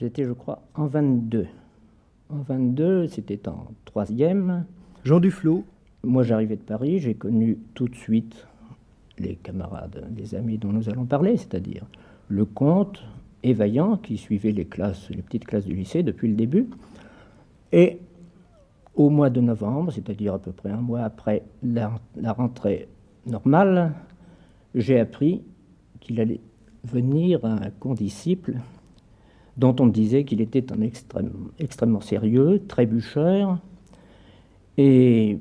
J'étais, je crois, en 22. En 22, c'était en troisième. Jean Duflo. Moi, j'arrivais de Paris, j'ai connu tout de suite les camarades, les amis dont nous allons parler, c'est-à-dire le comte et qui suivait les classes, les petites classes du lycée depuis le début. Et au mois de novembre, c'est-à-dire à peu près un mois après la, la rentrée normale, j'ai appris qu'il allait venir un condisciple dont on disait qu'il était un extrêmement sérieux, très bûcheur, et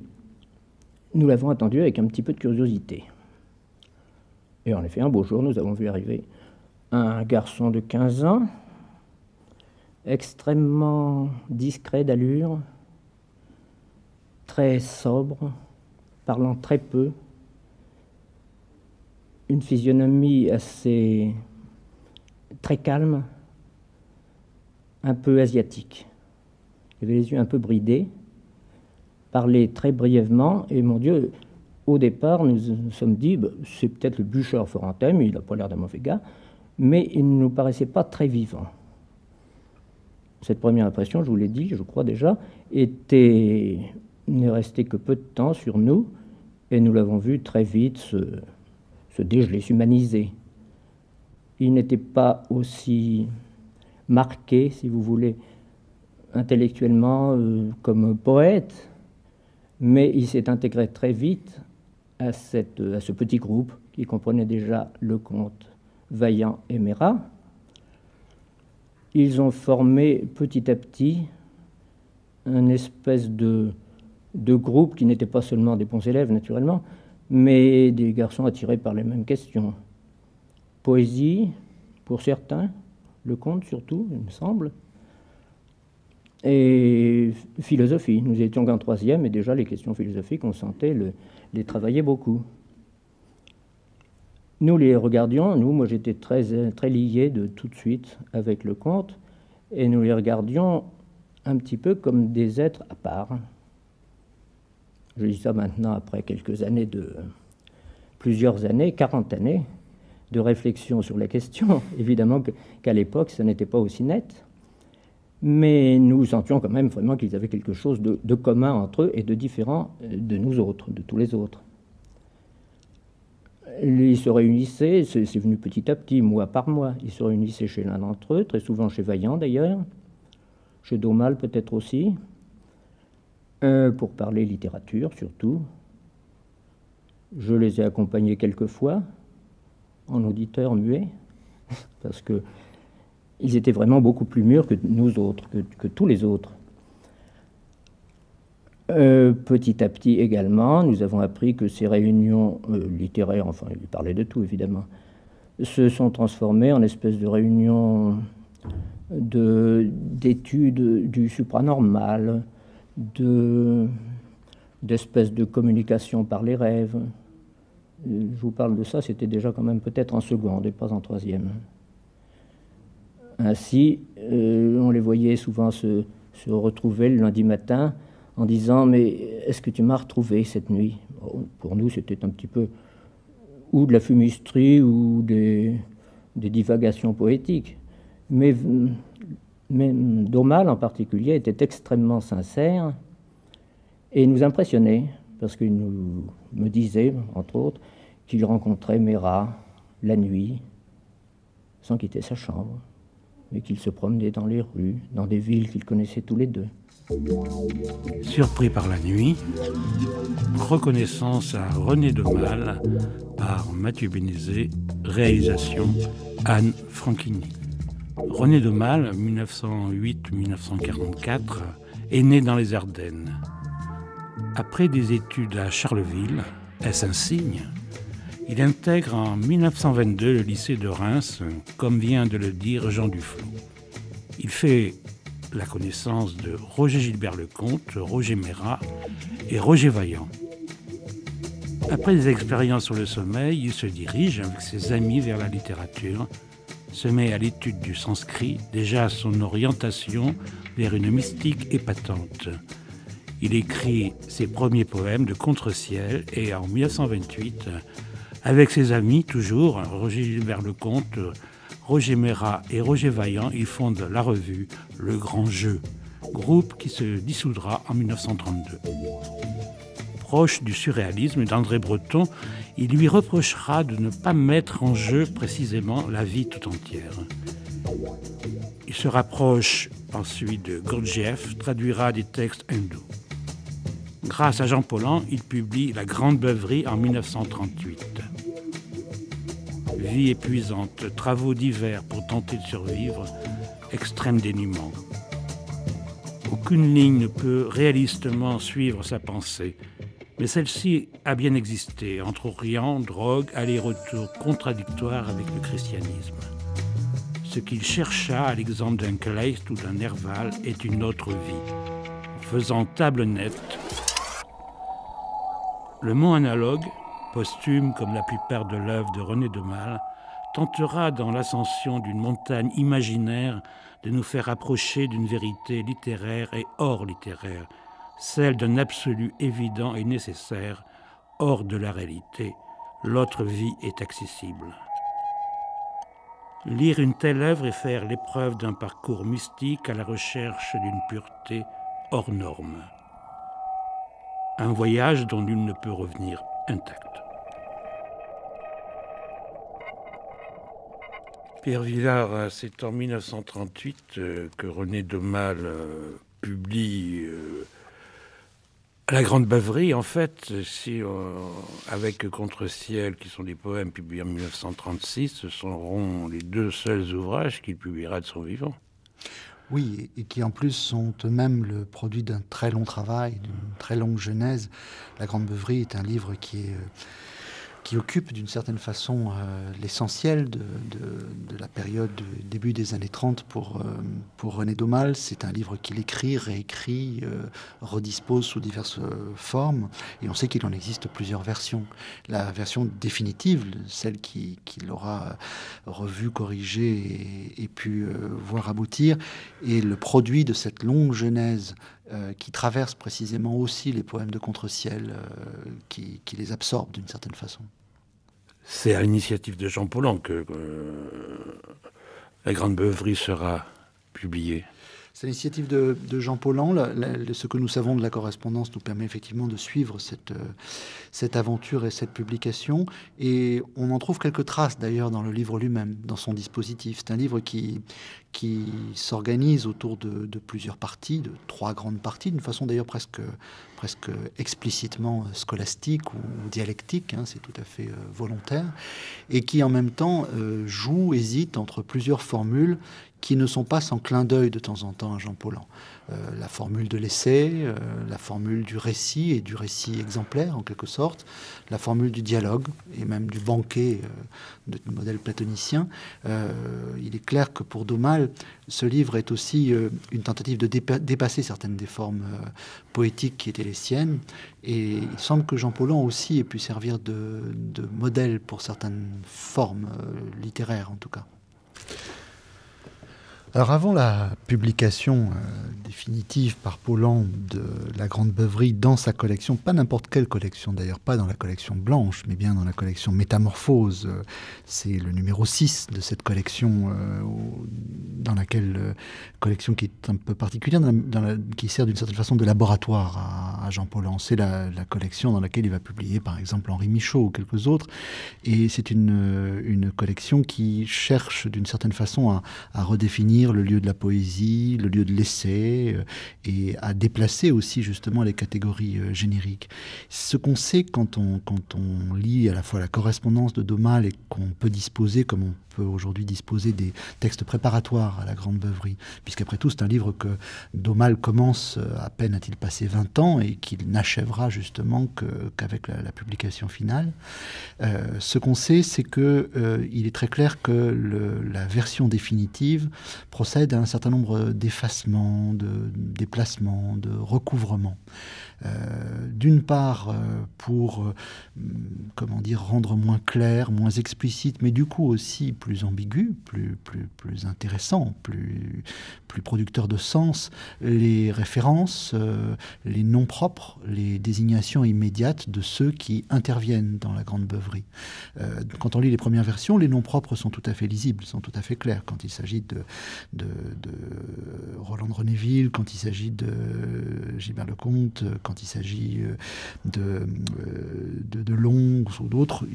nous l'avons attendu avec un petit peu de curiosité. Et en effet, un beau jour, nous avons vu arriver un garçon de 15 ans, extrêmement discret d'allure, très sobre, parlant très peu, une physionomie assez très calme, un peu asiatique. Il avait les yeux un peu bridés, parlait très brièvement, et mon Dieu, au départ, nous nous sommes dit, bah, c'est peut-être le bûcheur forantin, il n'a pas l'air d'un mauvais gars, mais il ne nous paraissait pas très vivant. Cette première impression, je vous l'ai dit, je crois déjà, était n'est restée que peu de temps sur nous, et nous l'avons vu très vite se, se dégeler, s'humaniser. Il n'était pas aussi marqué, si vous voulez, intellectuellement euh, comme poète, mais il s'est intégré très vite à, cette, à ce petit groupe qui comprenait déjà le comte Vaillant et Mera. Ils ont formé petit à petit un espèce de, de groupe qui n'était pas seulement des bons élèves, naturellement, mais des garçons attirés par les mêmes questions. Poésie, pour certains, le conte, surtout, il me semble, et philosophie. Nous étions en troisième et déjà les questions philosophiques, on sentait les travailler beaucoup. Nous les regardions, nous, moi j'étais très, très lié de tout de suite avec le conte, et nous les regardions un petit peu comme des êtres à part. Je dis ça maintenant après quelques années de plusieurs années, quarante années de réflexion sur la question. Évidemment qu'à l'époque, ça n'était pas aussi net. Mais nous sentions quand même vraiment qu'ils avaient quelque chose de, commun entre eux et de différent euh, de nous autres, de tous les autres. Ils se réunissaient, c'est venu petit à petit, mois par mois. Ils se réunissaient chez l'un d'entre eux, très souvent chez Vaillant d'ailleurs, chez Domal peut-être aussi, euh, pour parler littérature surtout. Je les ai accompagnés quelques fois, en auditeurs muets, parce que ils étaient vraiment beaucoup plus mûrs que nous autres, que, tous les autres. Euh, petit à petit également, nous avons appris que ces réunions euh, littéraires, enfin, ils parlaient de tout évidemment, se sont transformées en espèces de réunions d'études du supranormal, d'espèces de communication par les rêves, je vous parle de ça, c'était déjà quand même peut-être en seconde et pas en troisième. Ainsi, euh, on les voyait souvent se, retrouver le lundi matin en disant Mais est-ce que tu m'as retrouvé cette nuit Pour nous, c'était un petit peu ou de la fumisterie ou des, divagations poétiques. Mais, mais Domal en particulier était extrêmement sincère et nous impressionnait parce qu'il nous, me disait, entre autres, qu'il rencontrait Mera la nuit, sans quitter sa chambre, mais qu'il se promenait dans les rues, dans des villes qu'il connaissait tous les deux. Surpris par la nuit, reconnaissance à René Domal par Mathieu Bénézé, réalisation Anne Franchini. René Domal, 1908-1944, est né dans les Ardennes. Après des études à Charleville, est-ce signe Il intègre en 1922 le lycée de Reims, comme vient de le dire Jean Duflot. Il fait la connaissance de Roger Gilbert Lecomte, Roger Mérat et Roger Vaillant. Après des expériences sur le sommeil, il se dirige avec ses amis vers la littérature, se met à l'étude du sanskrit, déjà son orientation vers une mystique épatante. Il écrit ses premiers poèmes de Contre-ciel et en 1928, avec ses amis toujours, Roger Gilbert Lecomte, Roger Mera et Roger Vaillant, ils fondent la revue Le Grand Jeu, groupe qui se dissoudra en 1932. Proche du surréalisme d'André Breton, il lui reprochera de ne pas mettre en jeu précisément la vie tout entière. Il se rapproche ensuite de Gurdjieff, traduira des textes hindous. Grâce à Jean Paulhan, il publie La Grande Beuverie en 1938. Vie épuisante, travaux divers pour tenter de survivre, extrême dénuement. Aucune ligne ne peut réalistement suivre sa pensée, mais celle-ci a bien existé, entre Orient, drogue, aller-retour contradictoire avec le christianisme. Ce qu'il chercha, à l'exemple d'un Kleist ou d'un Nerval, est une autre vie. Faisant table nette, le mot analogue, posthume comme la plupart de l'œuvre de René de tentera dans l'ascension d'une montagne imaginaire de nous faire approcher d'une vérité littéraire et hors littéraire, celle d'un absolu évident et nécessaire, hors de la réalité. L'autre vie est accessible. Lire une telle œuvre et faire l'épreuve d'un parcours mystique à la recherche d'une pureté hors norme un voyage dont nul ne peut revenir intact. Pierre Villard, c'est en 1938 euh, que René Domal euh, publie euh, La Grande Baverie. En fait, si avec Contre-Ciel, qui sont des poèmes publiés en 1936, ce seront les deux seuls ouvrages qu'il publiera de son vivant. Oui, et qui en plus sont eux-mêmes le produit d'un très long travail, d'une mm. très longue genèse. La Grande Beuverie est un livre qui, euh, qui occupe d'une certaine façon euh, l'essentiel de, la période début des années 30 euh, pour, René Daumal. C'est un livre qu'il écrit, réécrit, euh, redispose sous diverses euh, formes. Et on sait qu'il en existe plusieurs versions. La version définitive, celle qu'il qui aura revue, corrigée et, pu voir aboutir, est le produit de cette longue genèse qui traverse précisément aussi les poèmes de Contre-Ciel, qui, qui les absorbent d'une certaine façon. C'est à l'initiative de Jean Paulan que euh, La Grande Beuverie sera publiée. C'est l'initiative de, Jean Paulan. ce que nous savons de la correspondance nous permet effectivement de suivre cette, euh, cette aventure et cette publication. Et on en trouve quelques traces d'ailleurs dans le livre lui-même, dans son dispositif. C'est un livre qui, qui s'organise autour de, plusieurs parties, de trois grandes parties, d'une façon d'ailleurs presque, explicitement scolastique ou, dialectique, hein, c'est tout à fait euh, volontaire, et qui en même temps euh, joue, hésite entre plusieurs formules qui ne sont pas sans clin d'œil de temps en temps à Jean Paulhan. Euh, la formule de l'essai, euh, la formule du récit et du récit exemplaire en quelque sorte, la formule du dialogue et même du banquet euh, de modèle platonicien. il est clair que pour Daumal, ce livre est aussi une tentative de dépasser certaines des formes poétiques qui étaient les siennes. Et il semble que Jean Paulhan aussi ait pu servir de modèle pour certaines formes littéraires en tout cas. Alors avant la publication euh, définitive par Paulan de La Grande Beuverie dans sa collection, pas n'importe quelle collection d'ailleurs, pas dans la collection blanche, mais bien dans la collection Métamorphose, euh, c'est le numéro 6 de cette collection, euh, dans laquelle collection qui est un peu particulière, qui sert d'une certaine façon de laboratoire à, Jean Paulan. C'est la, collection dans laquelle il va publier par exemple Henri Michaud ou quelques autres, et c'est une, collection qui cherche d'une certaine façon à redéfinir le lieu de la poésie, le lieu de l'essai, euh, et à déplacer aussi justement les catégories euh, génériques. Ce qu'on sait quand on, quand on lit à la fois la correspondance de Domal et qu'on peut disposer, comme on peut aujourd'hui disposer des textes préparatoires à la Grande Beuverie, puisqu'après tout c'est un livre que Domal commence euh, à peine a-t-il passé 20 ans et qu'il n'achèvera justement qu'avec la, publication finale. ce qu'on sait, c'est que il est très clair que la version définitive procède à un certain nombre d'effacements, de déplacements, de recouvrements. Euh, d'une part euh, pour euh, mm, comment dire rendre moins clair, moins explicite, mais du coup aussi plus ambigu, plus plus plus intéressant, plus plus producteur de sens les références, les noms propres, les désignations immédiates de ceux qui interviennent dans la grande beuverie. quand on lit les premières versions, les noms propres sont tout à fait lisibles, sont tout à fait clairs quand il s'agit de, de, de Roland Renéville, quand il s'agit de Gilbert Lecomte, quand il s'agit euh, euh, de, de, Longs ou d'autres,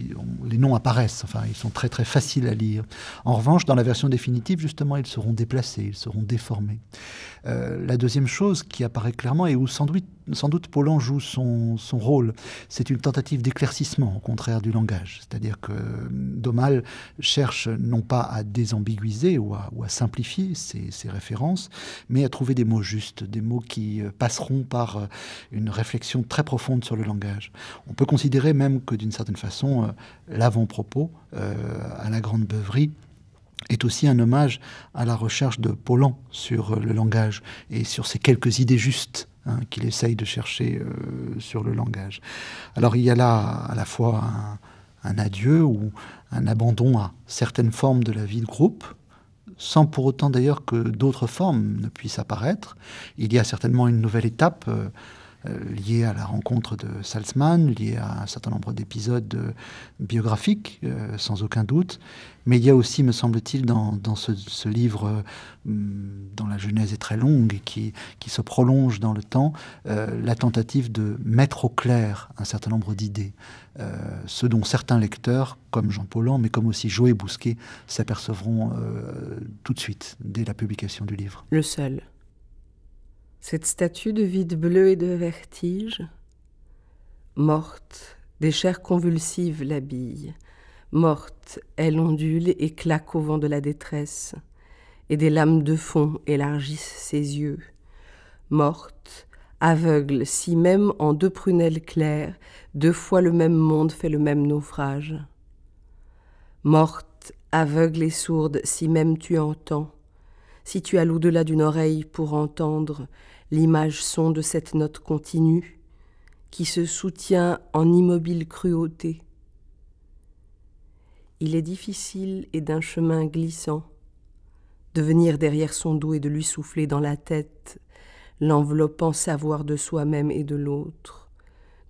les noms apparaissent, enfin ils sont très très faciles à lire. En revanche, dans la version définitive, justement, ils seront déplacés, ils seront déformés. Euh, la deuxième chose qui apparaît clairement est où sandwich sans doute Polan joue son, rôle. C'est une tentative d'éclaircissement, au contraire du langage. C'est-à-dire que Domal cherche non pas à désambiguiser ou à, simplifier ses, références, mais à trouver des mots justes, des mots qui euh, passeront par euh, une réflexion très profonde sur le langage. On peut considérer même que d'une certaine façon, euh, l'avant-propos à la grande beuverie est aussi un hommage à la recherche de Polan sur le langage et sur ses quelques idées justes Hein, qu'il essaye de chercher euh, sur le langage. Alors il y a là à la fois un, adieu ou un abandon à certaines formes de la vie de groupe, sans pour autant d'ailleurs que d'autres formes ne puissent apparaître. Il y a certainement une nouvelle étape. Euh, euh, lié à la rencontre de Salzman, lié à un certain nombre d'épisodes biographiques, euh, sans aucun doute. Mais il y a aussi, me semble-t-il, dans, ce, livre, euh, dont la genèse est très longue et qui, qui se prolonge dans le temps, la tentative de mettre au clair un certain nombre d'idées. Euh, ce dont certains lecteurs, comme Jean Paulan, mais comme aussi Joé Bousquet, s'apercevront tout de suite, dès la publication du livre. Le seul. Cette statue de vide bleu et de vertige, morte, des chairs convulsives l'habillent, morte, elle ondule et claque au vent de la détresse, et des lames de fond élargissent ses yeux. Morte, aveugle, si même en deux prunelles claires, deux fois le même monde fait le même naufrage. Morte, aveugle et sourde, si même tu entends, si tu as l'au-delà d'une oreille pour entendre, L'image son de cette note continue qui se soutient en immobile cruauté. Il est difficile et d'un chemin glissant de venir derrière son dos et de lui souffler dans la tête, l'enveloppant savoir de soi-même et de l'autre,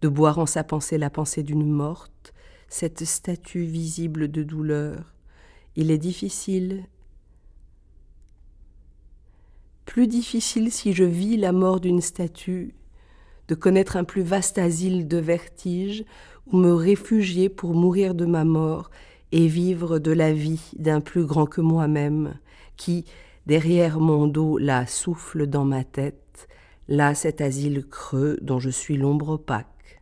de boire en sa pensée la pensée d'une morte, cette statue visible de douleur. Il est difficile plus difficile si je vis la mort d'une statue, de connaître un plus vaste asile de vertige, où me réfugier pour mourir de ma mort et vivre de la vie d'un plus grand que moi-même, qui, derrière mon dos, la souffle dans ma tête, là cet asile creux dont je suis l'ombre opaque.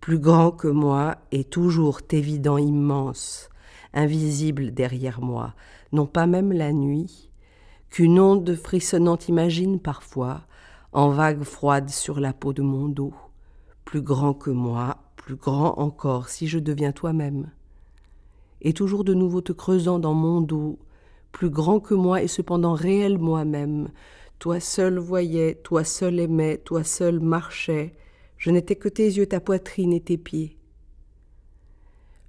Plus grand que moi et toujours évident immense, invisible derrière moi, non pas même la nuit, qu'une onde frissonnante imagine parfois, en vagues froides sur la peau de mon dos, plus grand que moi, plus grand encore si je deviens toi-même, et toujours de nouveau te creusant dans mon dos, plus grand que moi et cependant réel moi-même, toi seul voyais, toi seul aimais, toi seul marchais, je n'étais que tes yeux, ta poitrine et tes pieds.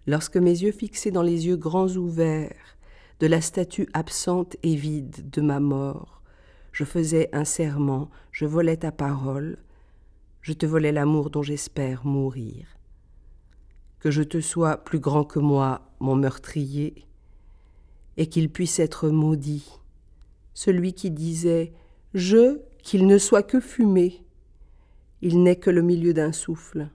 Lorsque mes yeux fixés dans les yeux grands ouverts, de la statue absente et vide de ma mort. Je faisais un serment, je volais ta parole, je te volais l'amour dont j'espère mourir. Que je te sois plus grand que moi, mon meurtrier, et qu'il puisse être maudit, celui qui disait Je, qu'il ne soit que fumée, il n'est que le milieu d'un souffle.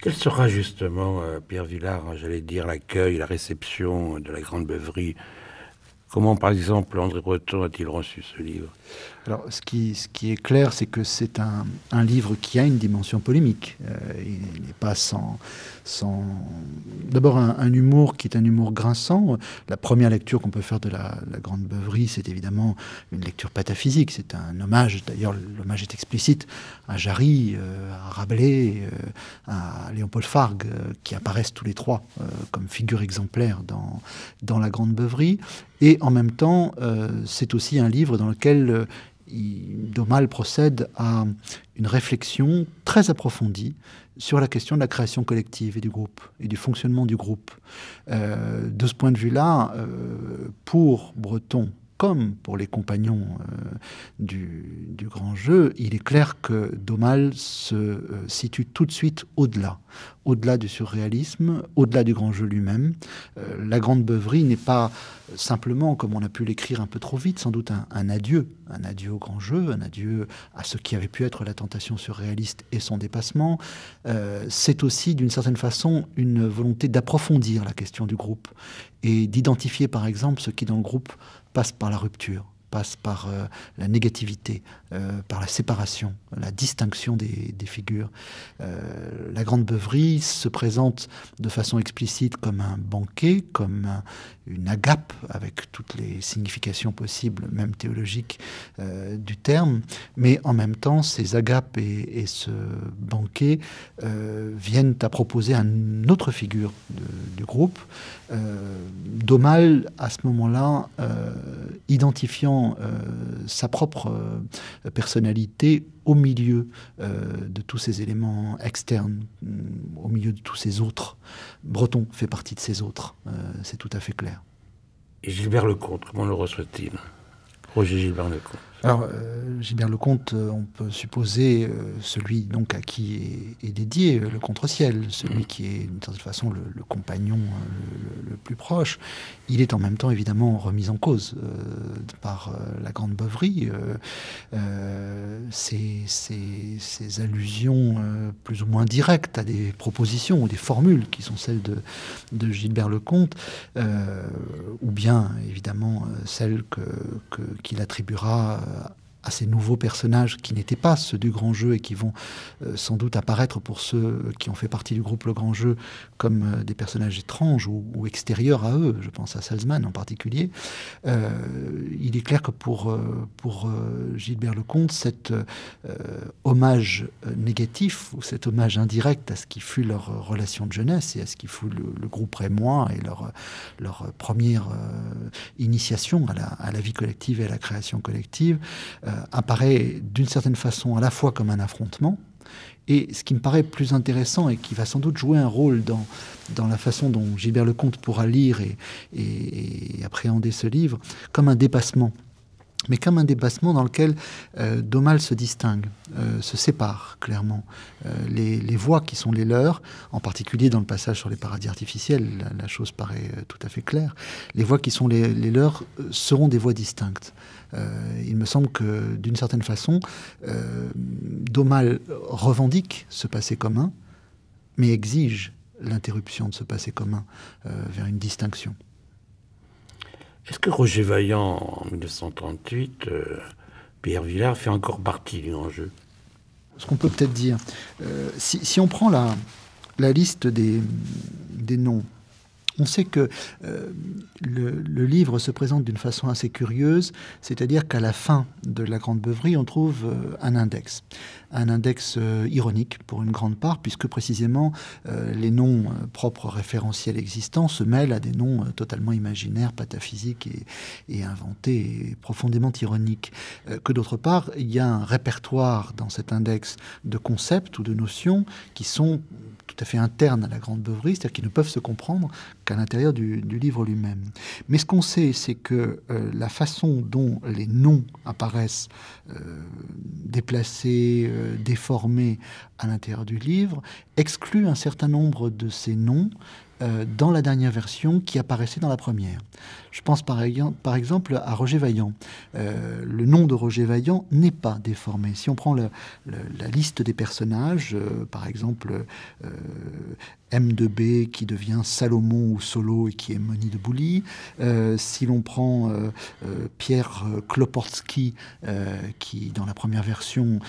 Quel sera justement, euh, Pierre Villard, j'allais dire, l'accueil, la réception de la Grande Beuverie Comment, par exemple, André Breton a-t-il reçu ce livre Alors, ce qui, est clair, c'est que c'est un, livre qui a une dimension polémique. Euh, il n'est pas sans... D'abord, un, humour qui est un humour grinçant. La première lecture qu'on peut faire de la, Grande Beuverie, c'est évidemment une lecture pataphysique. C'est un hommage, d'ailleurs, l'hommage est explicite, à Jarry, euh, à Rabelais, euh, à Léon-Paul Fargue, qui apparaissent tous les trois comme figures exemplaires dans, dans la Grande Beuverie. Et en même temps, euh, c'est aussi un livre dans lequel euh, Domal procède à une réflexion très approfondie sur la question de la création collective et du groupe, et du fonctionnement du groupe. Euh, de ce point de vue-là, pour Breton, comme pour les compagnons euh, du, grand jeu, il est clair que Domal se euh, situe tout de suite au-delà, au-delà du surréalisme, au-delà du grand jeu lui-même. Euh, la grande beuverie n'est pas simplement, comme on a pu l'écrire un peu trop vite, sans doute un, un, adieu, un adieu au grand jeu, un adieu à ce qui avait pu être la tentation surréaliste et son dépassement. C'est aussi, d'une certaine façon, une volonté d'approfondir la question du groupe et d'identifier, par exemple, ce qui dans le groupe passe par la rupture, passe par euh, la négativité, euh, par la séparation, la distinction des, figures. Euh, la grande beuverie se présente de façon explicite comme un banquet, comme une agape avec toutes les significations possibles, même théologiques, euh, du terme. Mais en même temps, ces agapes et, ce banquet euh, viennent à proposer une autre figure du groupe. Euh, Domal, à ce moment-là, identifiant sa propre personnalité au milieu euh, de tous ces éléments externes, mm, au milieu de tous ces autres. Breton fait partie de ces autres, euh, c'est tout à fait clair. Et Gilbert Lecomte, comment le reçoit-il Roger Gilbert Lecomte. Alors, euh, Gilbert Lecomte, euh, on peut supposer euh, celui donc à qui est, dédié le contre-ciel, celui mm. qui est d'une certaine façon le, compagnon le, plus proche. Il est en même temps évidemment remis en cause par la grande beuverie. Ces, allusions plus ou moins directes à des propositions ou des formules qui sont celles de, de Gilbert Lecomte, ou bien évidemment celles qu'il attribuera uh, à ces nouveaux personnages qui n'étaient pas ceux du grand jeu et qui vont euh, sans doute apparaître pour ceux qui ont fait partie du groupe Le Grand Jeu comme euh, des personnages étranges ou, extérieurs à eux, je pense à Salzman en particulier, euh, il est clair que pour, pour Gilbert Lecomte, cet hommage négatif ou cet hommage indirect à ce qui fut leur relation de jeunesse et à ce qui fut le, groupe Rémois et leur, leur première initiation à la, à la vie collective et à la création collective, euh, apparaît d'une certaine façon à la fois comme un affrontement, et ce qui me paraît plus intéressant et qui va sans doute jouer un rôle dans, la façon dont Gilbert Lecomte pourra lire et, appréhender ce livre, comme un dépassement. Mais comme un dépassement dans lequel euh, Domal se distingue, euh, se sépare clairement. les, les, voix qui sont les leurs, en particulier dans le passage sur les paradis artificiels, la, chose paraît tout à fait claire, les voix qui sont les leurs seront des voix distinctes. Euh, il me semble que, d'une certaine façon, euh, Daumal revendique ce passé commun, mais exige l'interruption de ce passé commun euh, vers une distinction. Est-ce que Roger Vaillant, en 1938, Pierre Villard fait encore partie du enjeu Ce qu'on peut peut-être dire, si, on prend la, liste des noms on sait que euh, le, livre se présente d'une façon assez curieuse, c'est-à-dire qu'à la fin de la Grande Beuverie, on trouve euh, un index. Un index euh, ironique pour une grande part, puisque précisément les noms propres référentiels existants se mêlent à des noms totalement imaginaires, pataphysiques et, inventés, profondément ironiques. que d'autre part, il y a un répertoire dans cet index de concepts ou de notions qui sont fait interne à la grande beuverie, c'est-à-dire qu'ils ne peuvent se comprendre qu'à l'intérieur du, livre lui-même. Mais ce qu'on sait, c'est que euh, la façon dont les noms apparaissent euh, déplacés, euh, déformés à l'intérieur du livre exclut un certain nombre de ces noms euh, dans la dernière version qui apparaissait dans la première. Je pense par, par exemple à Roger Vaillant. Euh, le nom de Roger Vaillant n'est pas déformé. Si on prend la liste des personnages, euh, par exemple M2B qui devient Salomon ou Solo et qui est Moni de Bouli. Euh, si l'on prend euh, euh, Pierre Kloporski, qui dans la première version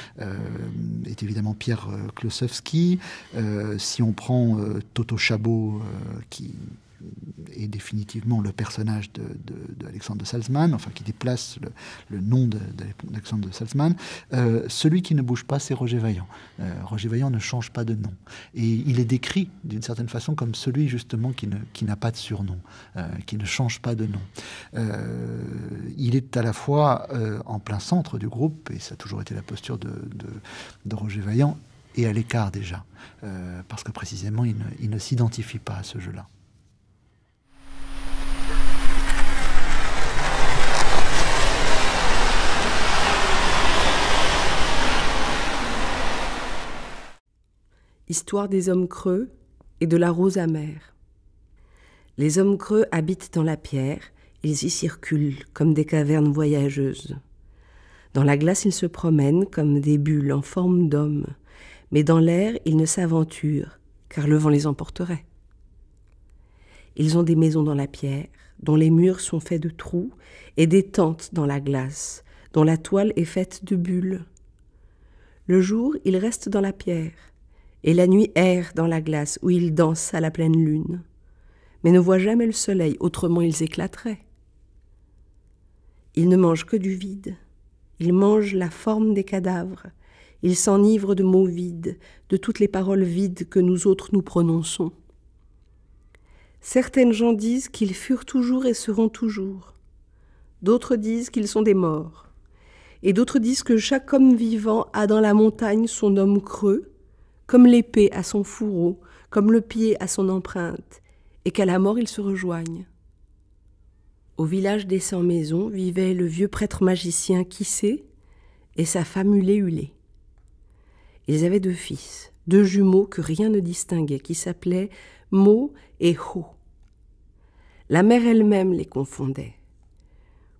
est évidemment Pierre Klosowski. si on prend Toto Chabot, qui est définitivement le personnage d'Alexandre de, de, Salzman, enfin qui déplace le, nom d'Alexandre de, Salzman. Euh, celui qui ne bouge pas, c'est Roger Vaillant. Euh, Roger Vaillant ne change pas de nom. Et il est décrit d'une certaine façon comme celui justement qui, qui n'a pas de surnom, euh, qui ne change pas de nom. il est à la fois en plein centre du groupe, et ça a toujours été la posture de, Roger Vaillant, et à l'écart déjà, parce que précisément il ne s'identifie pas à ce jeu-là. Histoire des hommes creux et de la rose amère. Les hommes creux habitent dans la pierre, ils y circulent comme des cavernes voyageuses. Dans la glace, ils se promènent comme des bulles en forme d'hommes, mais dans l'air, ils ne s'aventurent, car le vent les emporterait. Ils ont des maisons dans la pierre, dont les murs sont faits de trous, et des tentes dans la glace, dont la toile est faite de bulles. Le jour, ils restent dans la pierre et la nuit erre dans la glace où ils dansent à la pleine lune, mais ne voient jamais le soleil, autrement ils éclateraient. Ils ne mangent que du vide, ils mangent la forme des cadavres, ils s'enivrent de mots vides, de toutes les paroles vides que nous autres nous prononçons. Certaines gens disent qu'ils furent toujours et seront toujours, d'autres disent qu'ils sont des morts, et d'autres disent que chaque homme vivant a dans la montagne son homme creux, comme l'épée à son fourreau, comme le pied à son empreinte, et qu'à la mort ils se rejoignent. Au village des 100 Maisons vivait le vieux prêtre magicien Kissé et sa femme Hulé Hulé. Ils avaient deux fils, deux jumeaux que rien ne distinguait, qui s'appelaient Mo et Ho. La mère elle-même les confondait.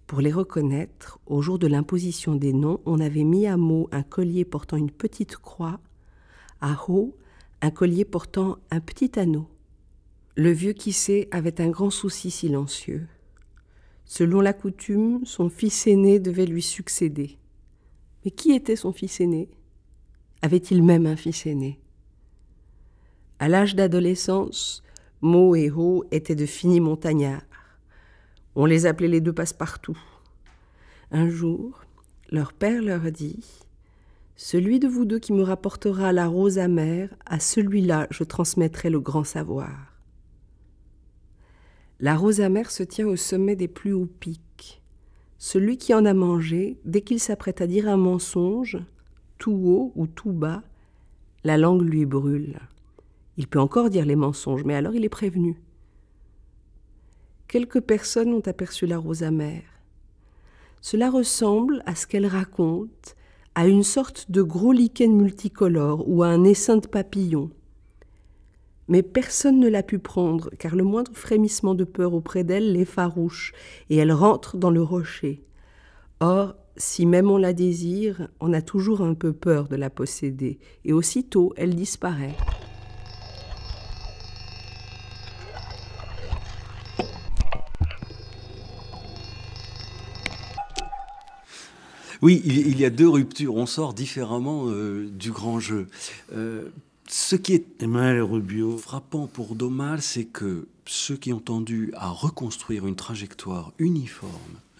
Pour les reconnaître, au jour de l'imposition des noms, on avait mis à Mo un collier portant une petite croix à un collier portant un petit anneau. Le vieux Kissé avait un grand souci silencieux. Selon la coutume, son fils aîné devait lui succéder. Mais qui était son fils aîné Avait-il même un fils aîné À l'âge d'adolescence, Mo et Ho étaient de finis montagnards. On les appelait les deux passe-partout. Un jour, leur père leur dit celui de vous deux qui me rapportera la rose amère, à celui-là je transmettrai le grand savoir. La rose amère se tient au sommet des plus hauts pics. Celui qui en a mangé, dès qu'il s'apprête à dire un mensonge, tout haut ou tout bas, la langue lui brûle. Il peut encore dire les mensonges, mais alors il est prévenu. Quelques personnes ont aperçu la rose amère. Cela ressemble à ce qu'elle raconte à une sorte de gros lichen multicolore ou à un essaim de papillons. Mais personne ne l'a pu prendre, car le moindre frémissement de peur auprès d'elle l'effarouche, et elle rentre dans le rocher. Or, si même on la désire, on a toujours un peu peur de la posséder, et aussitôt elle disparaît. Oui, il, y a deux ruptures. On sort différemment euh, du grand jeu. Euh, ce qui est frappant pour Domal, c'est que ceux qui ont tendu à reconstruire une trajectoire uniforme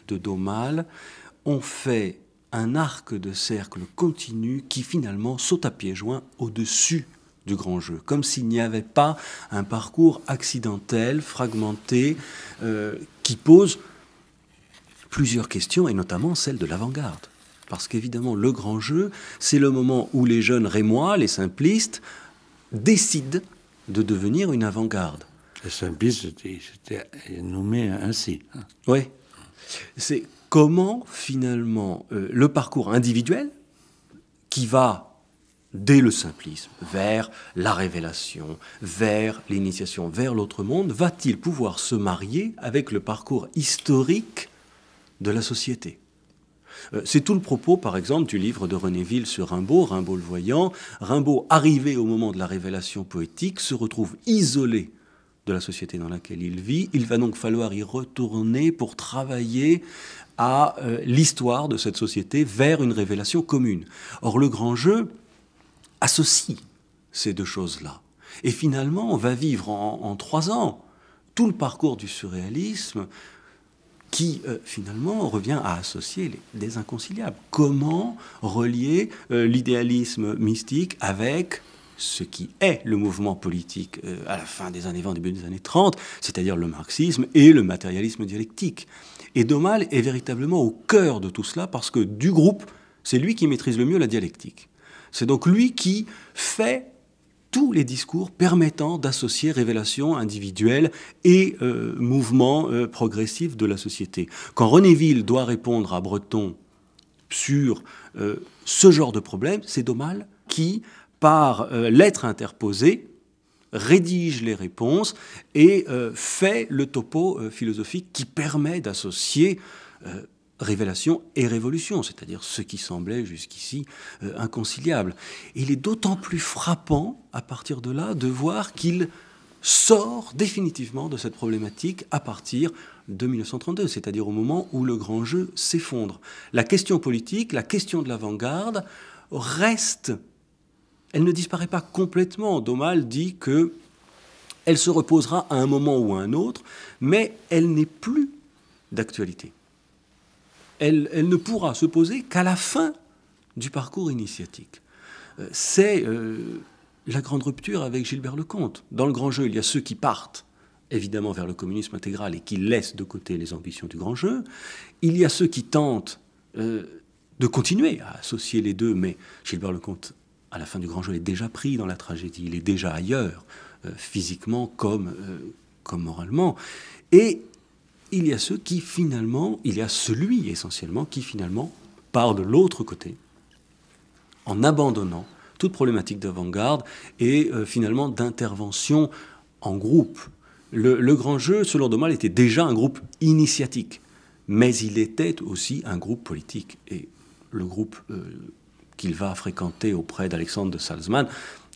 de Domal ont fait un arc de cercle continu qui finalement saute à pieds joints au-dessus du grand jeu, comme s'il n'y avait pas un parcours accidentel, fragmenté, euh, qui pose plusieurs questions, et notamment celle de l'avant-garde. Parce qu'évidemment, le grand jeu, c'est le moment où les jeunes rémois, les simplistes, décident de devenir une avant-garde. Les simplistes, c'était nommé ainsi. Hein. Oui. C'est comment finalement euh, le parcours individuel qui va dès le simplisme vers la révélation, vers l'initiation, vers l'autre monde, va-t-il pouvoir se marier avec le parcours historique de la société. Euh, c'est tout le propos, par exemple, du livre de René Ville sur Rimbaud, Rimbaud le voyant. Rimbaud, arrivé au moment de la révélation poétique, se retrouve isolé de la société dans laquelle il vit. Il va donc falloir y retourner pour travailler à euh, l'histoire de cette société vers une révélation commune. Or, le grand jeu associe ces deux choses-là. Et finalement, on va vivre en trois ans tout le parcours du surréalisme qui euh, finalement revient à associer les, des inconciliables. Comment relier euh, l'idéalisme mystique avec ce qui est le mouvement politique euh, à la fin des années 20, début des années 30, c'est-à-dire le marxisme et le matérialisme dialectique. Et Domal est véritablement au cœur de tout cela parce que du groupe, c'est lui qui maîtrise le mieux la dialectique. C'est donc lui qui fait tous les discours permettant d'associer révélation individuelle et euh, mouvements mouvement euh, progressif de la société. Quand Renéville doit répondre à Breton sur euh, ce genre de problème, c'est Domal qui, par lettre interposée, rédige les réponses et fait le topo philosophique qui permet d'associer révélation et révolution, c'est-à-dire ce qui semblait jusqu'ici euh, inconciliable. il est d'autant plus frappant, à partir de là, de voir qu'il sort définitivement de cette problématique à partir de 1932, c'est-à-dire au moment où le grand jeu s'effondre. La question politique, la question de l'avant-garde reste, elle ne disparaît pas complètement. Domal dit que elle se reposera à un moment ou à un autre, mais elle n'est plus d'actualité elle, ne pourra se poser qu'à la fin du parcours initiatique. Euh, c'est euh, la grande rupture avec Gilbert Lecomte. Dans le grand jeu, il y a ceux qui partent évidemment vers le communisme intégral et qui laissent de côté les ambitions du grand jeu. Il y a ceux qui tentent euh, de continuer à associer les deux, mais Gilbert Lecomte, à la fin du grand jeu, est déjà pris dans la tragédie, il est déjà ailleurs, physiquement comme, comme moralement. Et il y a ceux qui finalement, il y a celui essentiellement qui finalement part de l'autre côté en abandonnant toute problématique d'avant-garde et euh, finalement d'intervention en groupe. Le, grand jeu, selon Domal, était déjà un groupe initiatique, mais il était aussi un groupe politique. Et le groupe euh, qu'il va fréquenter auprès d'Alexandre de Salzman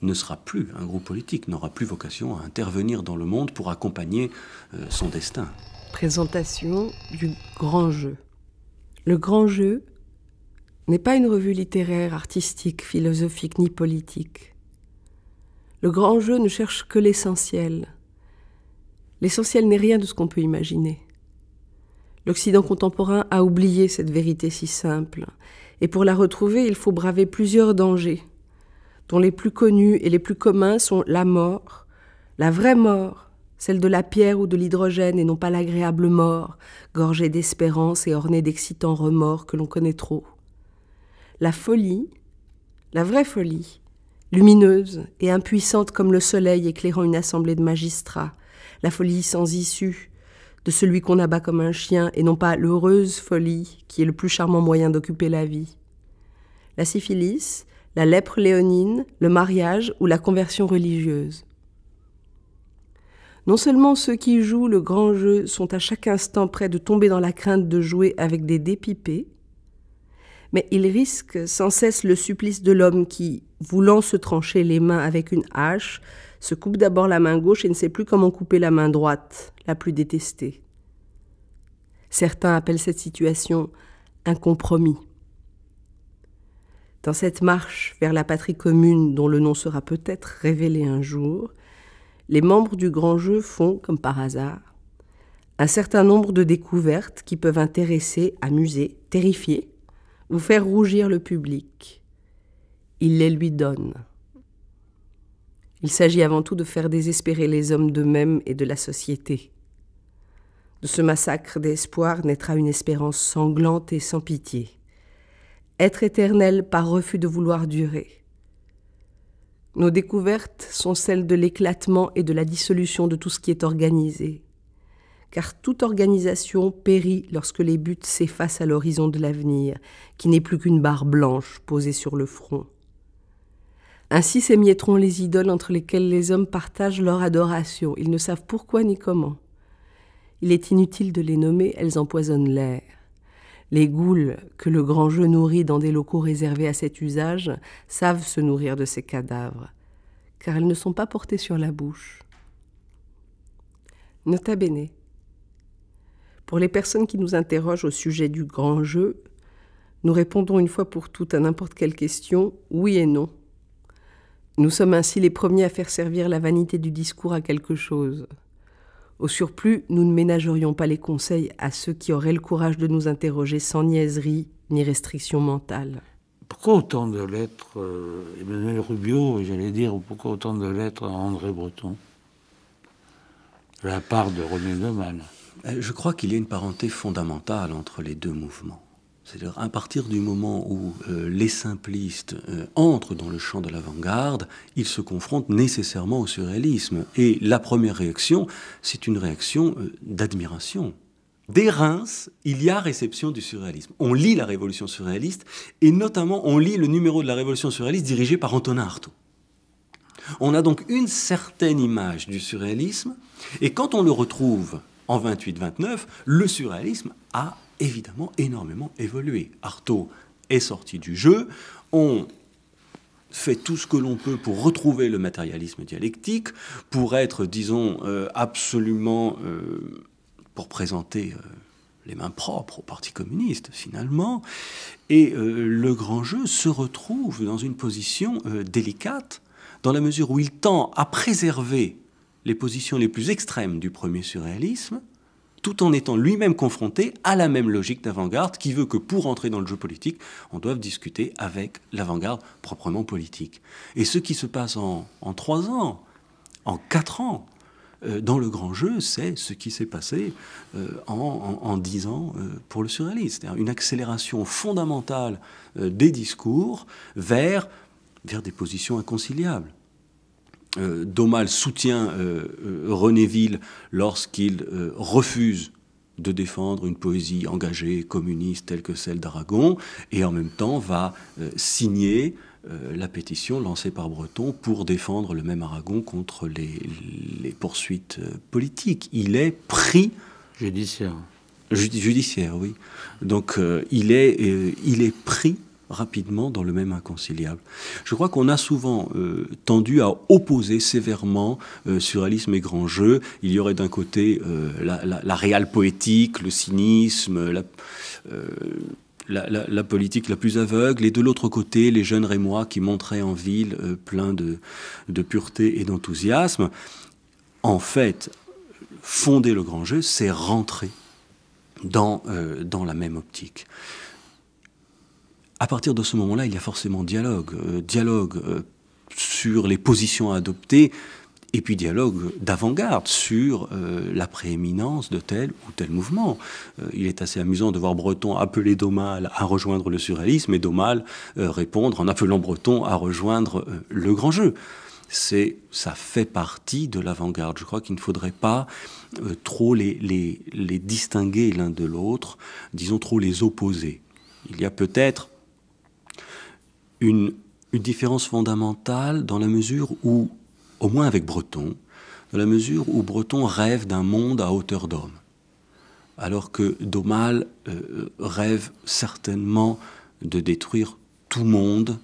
ne sera plus un groupe politique, n'aura plus vocation à intervenir dans le monde pour accompagner euh, son destin présentation du grand jeu. Le grand jeu n'est pas une revue littéraire, artistique, philosophique ni politique. Le grand jeu ne cherche que l'essentiel. L'essentiel n'est rien de ce qu'on peut imaginer. L'Occident contemporain a oublié cette vérité si simple, et pour la retrouver, il faut braver plusieurs dangers, dont les plus connus et les plus communs sont la mort, la vraie mort, celle de la pierre ou de l'hydrogène et non pas l'agréable mort, gorgée d'espérance et ornée d'excitants remords que l'on connaît trop. La folie, la vraie folie, lumineuse et impuissante comme le soleil éclairant une assemblée de magistrats, la folie sans issue, de celui qu'on abat comme un chien et non pas l'heureuse folie qui est le plus charmant moyen d'occuper la vie. La syphilis, la lèpre léonine, le mariage ou la conversion religieuse. Non seulement ceux qui jouent le grand jeu sont à chaque instant près de tomber dans la crainte de jouer avec des dépipés, mais ils risquent sans cesse le supplice de l'homme qui, voulant se trancher les mains avec une hache, se coupe d'abord la main gauche et ne sait plus comment couper la main droite, la plus détestée. Certains appellent cette situation un compromis. Dans cette marche vers la patrie commune dont le nom sera peut-être révélé un jour, les membres du grand jeu font, comme par hasard, un certain nombre de découvertes qui peuvent intéresser, amuser, terrifier, ou faire rougir le public. Il les lui donne. Il s'agit avant tout de faire désespérer les hommes d'eux-mêmes et de la société. De ce massacre d'espoir naîtra une espérance sanglante et sans pitié. Être éternel par refus de vouloir durer nos découvertes sont celles de l'éclatement et de la dissolution de tout ce qui est organisé. Car toute organisation périt lorsque les buts s'effacent à l'horizon de l'avenir, qui n'est plus qu'une barre blanche posée sur le front. Ainsi s'émietteront les idoles entre lesquelles les hommes partagent leur adoration. Ils ne savent pourquoi ni comment. Il est inutile de les nommer, elles empoisonnent l'air. Les goules que le grand jeu nourrit dans des locaux réservés à cet usage savent se nourrir de ces cadavres, car elles ne sont pas portées sur la bouche. Nota bene. Pour les personnes qui nous interrogent au sujet du grand jeu, nous répondons une fois pour toutes à n'importe quelle question, oui et non. Nous sommes ainsi les premiers à faire servir la vanité du discours à quelque chose. Au surplus, nous ne ménagerions pas les conseils à ceux qui auraient le courage de nous interroger sans niaiserie ni restriction mentale. Pourquoi autant de lettres, euh, Emmanuel Rubio, j'allais dire, pourquoi autant de lettres à André Breton De la part de René Neumann. Euh, je crois qu'il y a une parenté fondamentale entre les deux mouvements. C'est-à-dire à partir du moment où euh, les simplistes euh, entrent dans le champ de l'avant-garde, ils se confrontent nécessairement au surréalisme. Et la première réaction, c'est une réaction euh, d'admiration. Dès Reims, il y a réception du surréalisme. On lit la Révolution surréaliste, et notamment on lit le numéro de la Révolution surréaliste dirigé par Antonin Artaud. On a donc une certaine image du surréalisme, et quand on le retrouve en 28-29, le surréalisme a évidemment énormément évolué. Artaud est sorti du jeu, on fait tout ce que l'on peut pour retrouver le matérialisme dialectique, pour être, disons, euh, absolument, euh, pour présenter euh, les mains propres au Parti communiste, finalement. Et le grand jeu se retrouve dans une position délicate, dans la mesure où il tend à préserver les positions les plus extrêmes du premier surréalisme, tout en étant lui-même confronté à la même logique d'avant-garde qui veut que pour entrer dans le jeu politique, on doive discuter avec l'avant-garde proprement politique. Et ce qui se passe en, trois ans, en quatre ans, euh, dans le grand jeu, c'est ce qui s'est passé euh, en dix ans euh, pour le surréaliste. une accélération fondamentale des discours vers, vers des positions inconciliables. Euh, Domal soutient euh, euh, Renéville lorsqu'il refuse de défendre une poésie engagée, communiste, telle que celle d'Aragon, et en même temps va signer la pétition lancée par Breton pour défendre le même Aragon contre les, poursuites politiques. Il est pris... Judiciaire. judiciaire, oui. Donc il, est, il est pris rapidement dans le même inconciliable. Je crois qu'on a souvent euh, tendu à opposer sévèrement suralisme euh, surréalisme et grand jeu. Il y aurait d'un côté euh, la, la, poétique, le cynisme, la, politique la plus aveugle, et de l'autre côté, les jeunes Rémois qui montraient en ville plein de, pureté et d'enthousiasme. En fait, fonder le grand jeu, c'est rentrer dans, dans la même optique à partir de ce moment-là, il y a forcément dialogue. Euh, dialogue euh, sur les positions à adopter, et puis dialogue d'avant-garde sur euh, la prééminence de tel ou tel mouvement. il est assez amusant de voir Breton appeler Domal à rejoindre le surréalisme et Domal répondre en appelant Breton à rejoindre le grand jeu. C'est, ça fait partie de l'avant-garde. Je crois qu'il ne faudrait pas trop les, les, les distinguer l'un de l'autre, disons trop les opposer. Il y a peut-être une, différence fondamentale dans la mesure où, au moins avec Breton, dans la mesure où Breton rêve d'un monde à hauteur d'homme, alors que Daumal euh, rêve certainement de détruire tout monde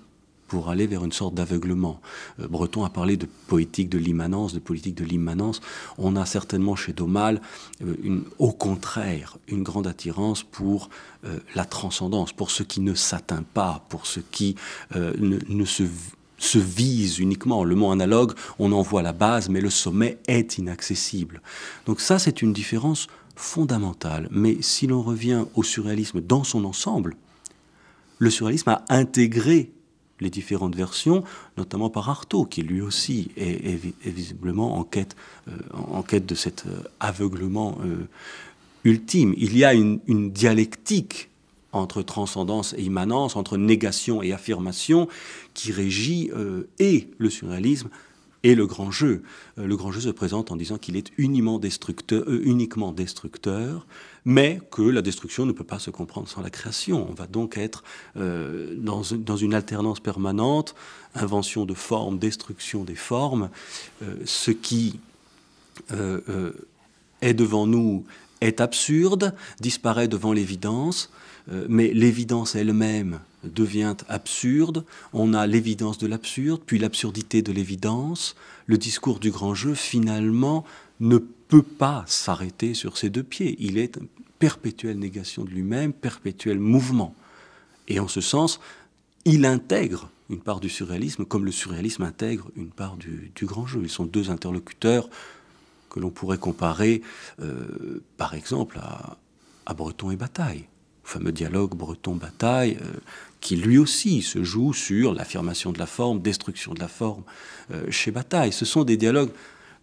pour aller vers une sorte d'aveuglement. Euh, Breton a parlé de poétique de l'immanence, de politique de l'immanence. On a certainement chez Daumal, euh, une, au contraire, une grande attirance pour euh, la transcendance, pour ce qui ne s'atteint pas, pour ce qui ne, se se vise uniquement. Le mot analogue, on en voit la base, mais le sommet est inaccessible. Donc ça, c'est une différence fondamentale. Mais si l'on revient au surréalisme dans son ensemble, le surréalisme a intégré les différentes versions, notamment par Artaud, qui lui aussi est, visiblement en quête, euh, en quête, de cet euh, aveuglement euh, ultime. Il y a une, dialectique entre transcendance et immanence, entre négation et affirmation, qui régit et le surréalisme et le grand jeu. Euh, le grand jeu se présente en disant qu'il est uniquement destructeur, euh, uniquement destructeur, mais que la destruction ne peut pas se comprendre sans la création. On va donc être euh, dans, une alternance permanente, invention de formes, destruction des formes. ce qui est devant nous est absurde, disparaît devant l'évidence, euh, mais l'évidence elle-même devient absurde, on a l'évidence de l'absurde, puis l'absurdité de l'évidence, le discours du grand jeu finalement ne peut pas s'arrêter sur ses deux pieds, il est une perpétuelle négation de lui-même, perpétuel mouvement. Et en ce sens, il intègre une part du surréalisme comme le surréalisme intègre une part du, grand jeu. Ils sont deux interlocuteurs que l'on pourrait comparer, euh, par exemple, à Breton et Bataille fameux dialogue breton-bataille, euh, qui lui aussi se joue sur l'affirmation de la forme, destruction de la forme euh, chez Bataille. Ce sont des dialogues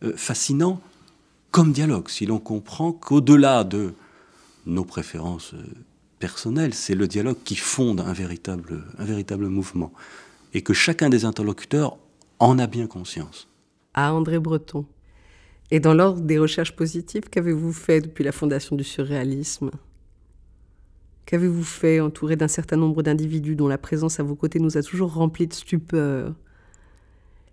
euh, fascinants comme dialogue, si l'on comprend qu'au-delà de nos préférences personnelles, c'est le dialogue qui fonde un véritable, un véritable mouvement, et que chacun des interlocuteurs en a bien conscience. À André Breton. Et dans l'ordre des recherches positives, qu'avez-vous fait depuis la fondation du surréalisme Qu'avez-vous fait entouré d'un certain nombre d'individus dont la présence à vos côtés nous a toujours remplis de stupeur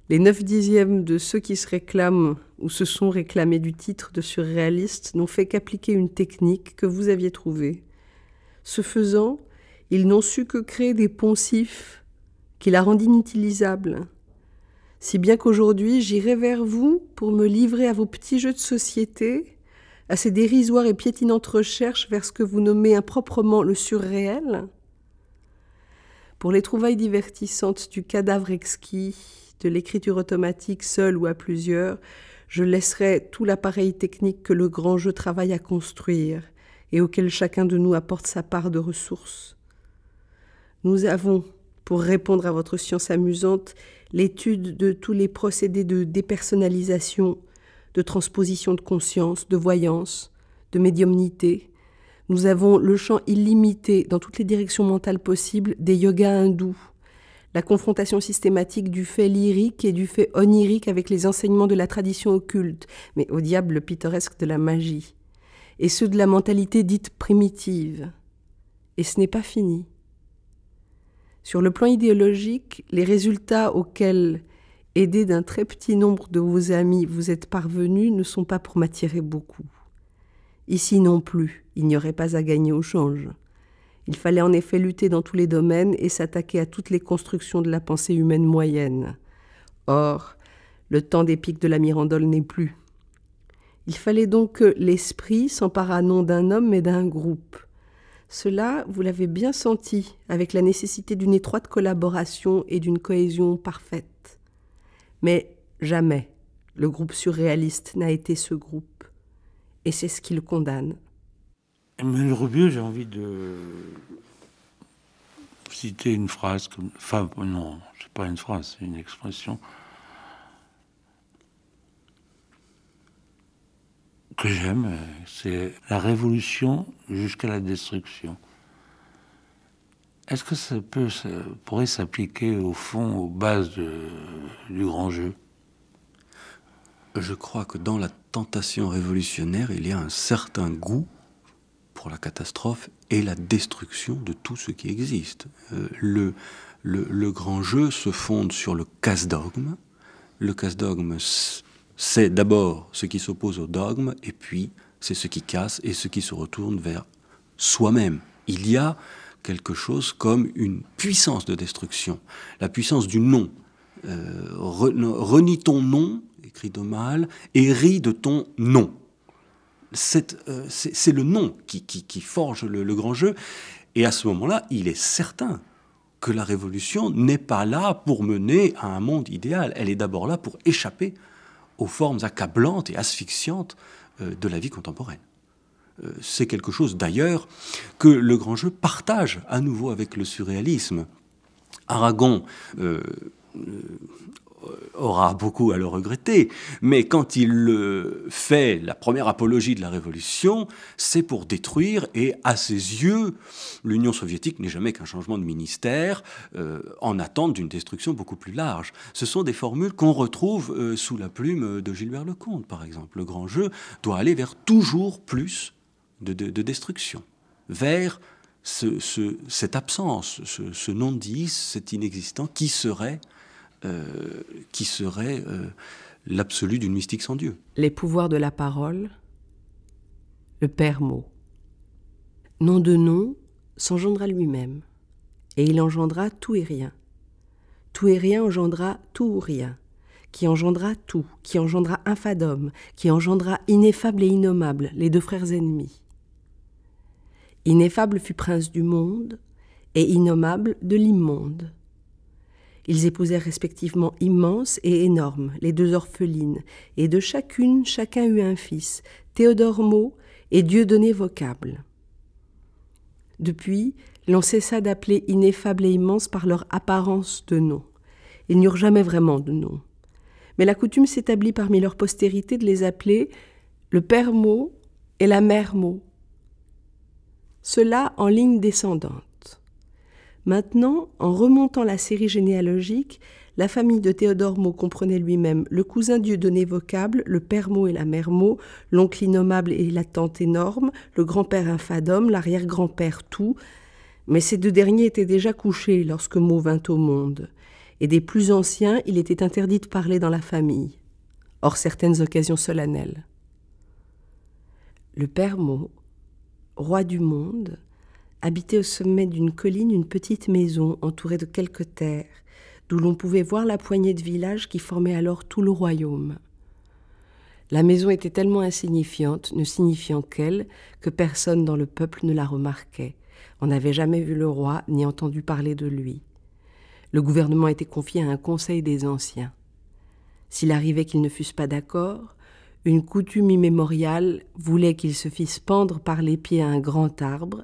Les neuf dixièmes de ceux qui se réclament ou se sont réclamés du titre de surréaliste n'ont fait qu'appliquer une technique que vous aviez trouvée. Ce faisant, ils n'ont su que créer des poncifs qui la rendent inutilisable. Si bien qu'aujourd'hui j'irai vers vous pour me livrer à vos petits jeux de société à ces dérisoires et piétinantes recherches vers ce que vous nommez improprement le surréel Pour les trouvailles divertissantes du cadavre exquis, de l'écriture automatique seule ou à plusieurs, je laisserai tout l'appareil technique que le grand jeu travaille à construire et auquel chacun de nous apporte sa part de ressources. Nous avons, pour répondre à votre science amusante, l'étude de tous les procédés de dépersonnalisation, de transposition de conscience, de voyance, de médiumnité. Nous avons le champ illimité dans toutes les directions mentales possibles des yogas hindous, la confrontation systématique du fait lyrique et du fait onirique avec les enseignements de la tradition occulte, mais au diable pittoresque de la magie, et ceux de la mentalité dite primitive. Et ce n'est pas fini. Sur le plan idéologique, les résultats auxquels Aider d'un très petit nombre de vos amis, vous êtes parvenus ne sont pas pour m'attirer beaucoup. Ici non plus, il n'y aurait pas à gagner au change. Il fallait en effet lutter dans tous les domaines et s'attaquer à toutes les constructions de la pensée humaine moyenne. Or, le temps des pics de la Mirandole n'est plus. Il fallait donc que l'esprit s'emparât non d'un homme mais d'un groupe. Cela, vous l'avez bien senti, avec la nécessité d'une étroite collaboration et d'une cohésion parfaite. Mais jamais le groupe surréaliste n'a été ce groupe, et c'est ce qu'il le condamne. Emmanuel j'ai envie de citer une phrase, comme, enfin non, c'est pas une phrase, c'est une expression que j'aime, c'est la révolution jusqu'à la destruction. Est-ce que ça, pourrait s'appliquer au fond, aux bases du grand jeu Je crois que dans la tentation révolutionnaire, il y a un certain goût pour la catastrophe et la destruction de tout ce qui existe. Euh, le, le, grand jeu se fonde sur le casse-dogme. Le casse-dogme, c'est d'abord ce qui s'oppose au dogme, et puis c'est ce qui casse et ce qui se retourne vers soi-même. Il y a quelque chose comme une puissance de destruction, la puissance du non. Euh, renie ton nom, écrit de mal, et ris de ton non. C'est euh, le nom qui, qui, forge le grand jeu. Et à ce moment-là, il est certain que la révolution n'est pas là pour mener à un monde idéal. Elle est d'abord là pour échapper aux formes accablantes et asphyxiantes euh, de la vie contemporaine. Euh, c'est quelque chose d'ailleurs que le grand jeu partage à nouveau avec le surréalisme. Aragon euh, euh, aura beaucoup à le regretter, mais quand il fait la première apologie de la Révolution, c'est pour détruire, et à ses yeux, l'Union soviétique n'est jamais qu'un changement de ministère en attente d'une destruction beaucoup plus large. Ce sont des formules qu'on retrouve sous la plume de Gilbert Lecomte, par exemple. Le grand jeu doit aller vers toujours plus de, destruction, vers cette absence, ce, non-dit, cet inexistant qui serait, euh, serait euh, l'absolu d'une mystique sans Dieu. Les pouvoirs de la parole, le père mot. Nom de nom s'engendra lui-même, et il engendra tout et rien. Tout et rien engendra tout ou rien, qui engendra tout, qui engendra infadome, qui engendra ineffable et innommable, les deux frères ennemis. Ineffable fut prince du monde et innommable de l'immonde. Ils épousèrent respectivement Immense et Énorme, les deux orphelines, et de chacune chacun eut un fils, Théodore Mot et Dieudonné Vocable. Depuis, l'on cessa d'appeler Ineffable et Immense par leur apparence de nom. Ils n'eurent jamais vraiment de nom. Mais la coutume s'établit parmi leur postérité de les appeler le père Mot et la mère Mot, cela en ligne descendante. Maintenant, en remontant la série généalogique, la famille de Théodore Maud comprenait lui-même le cousin Dieu donné vocable, le père Mau et la mère Mau, l'oncle innommable et la tante énorme, le grand-père infadome, l'arrière-grand-père tout. Mais ces deux derniers étaient déjà couchés lorsque Mau vint au monde. Et des plus anciens, il était interdit de parler dans la famille, hors certaines occasions solennelles. Le père Maud, roi du monde, habitait au sommet d'une colline une petite maison entourée de quelques terres, d'où l'on pouvait voir la poignée de villages qui formaient alors tout le royaume. La maison était tellement insignifiante, ne signifiant qu'elle, que personne dans le peuple ne la remarquait. On n'avait jamais vu le roi ni entendu parler de lui. Le gouvernement était confié à un conseil des anciens. S'il arrivait qu'ils ne fussent pas d'accord, une coutume immémoriale voulait qu'ils se fissent pendre par les pieds à un grand arbre,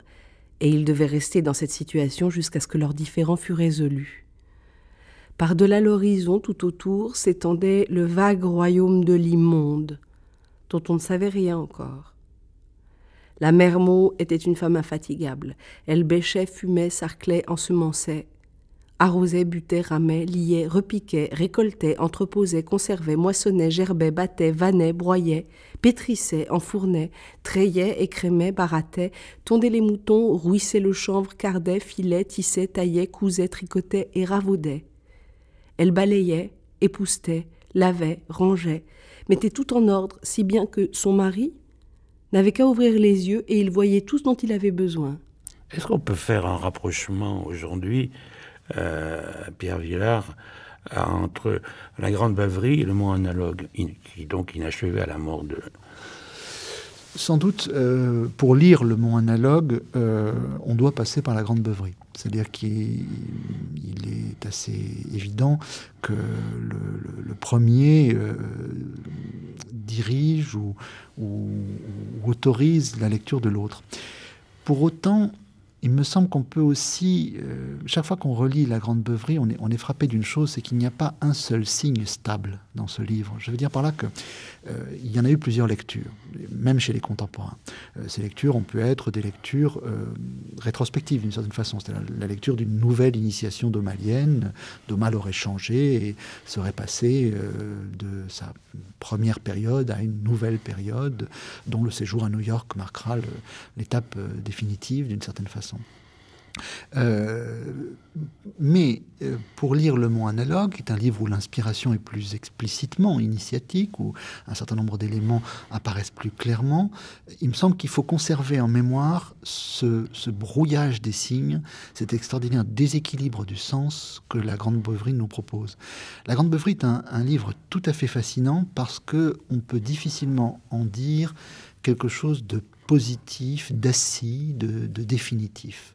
et ils devaient rester dans cette situation jusqu'à ce que leur différend fût résolu. Par-delà l'horizon, tout autour, s'étendait le vague royaume de l'immonde, dont on ne savait rien encore. La mère Maud était une femme infatigable. Elle bêchait, fumait, sarclait, ensemençait arrosait, butait, ramait, liait, repiquait, récoltait, entreposait, conservait, moissonnait, gerbait, battait, vannait, broyait, pétrissait, enfournait, treillait, écrémait, barattait, tondait les moutons, rouissait le chanvre, cardait, filait, tissait, taillait, cousait, tricotait et ravaudait. Elle balayait, époustait, lavait, rangeait, mettait tout en ordre, si bien que son mari n'avait qu'à ouvrir les yeux et il voyait tout ce dont il avait besoin. Est-ce qu'on peut faire un rapprochement aujourd'hui euh, Pierre Villard, entre la Grande Beuverie et le mot analogue, qui est donc inachevé à la mort de, sans doute, euh, pour lire le mot analogue, euh, on doit passer par la Grande Beuverie. C'est-à-dire qu'il est assez évident que le, premier dirige ou, autorise la lecture de l'autre. Pour autant, il me semble qu'on peut aussi, euh, chaque fois qu'on relit La Grande Beuverie, on est, frappé d'une chose, c'est qu'il n'y a pas un seul signe stable dans ce livre. Je veux dire par là que euh, il y en a eu plusieurs lectures, même chez les contemporains. Euh, ces lectures ont pu être des lectures rétrospectives d'une certaine façon, c'est la, la, lecture d'une nouvelle initiation domalienne. Domal aurait changé et serait passé de sa première période à une nouvelle période, dont le séjour à New York marquera l'étape définitive d'une certaine façon. Euh, mais euh, pour lire Le mot Analogue, qui est un livre où l'inspiration est plus explicitement initiatique, où un certain nombre d'éléments apparaissent plus clairement, il me semble qu'il faut conserver en mémoire ce, brouillage des signes, cet extraordinaire déséquilibre du sens que la Grande Beuverie nous propose. La Grande Beuverie est un, livre tout à fait fascinant parce que on peut difficilement en dire quelque chose de positif, d'assis, de, définitif.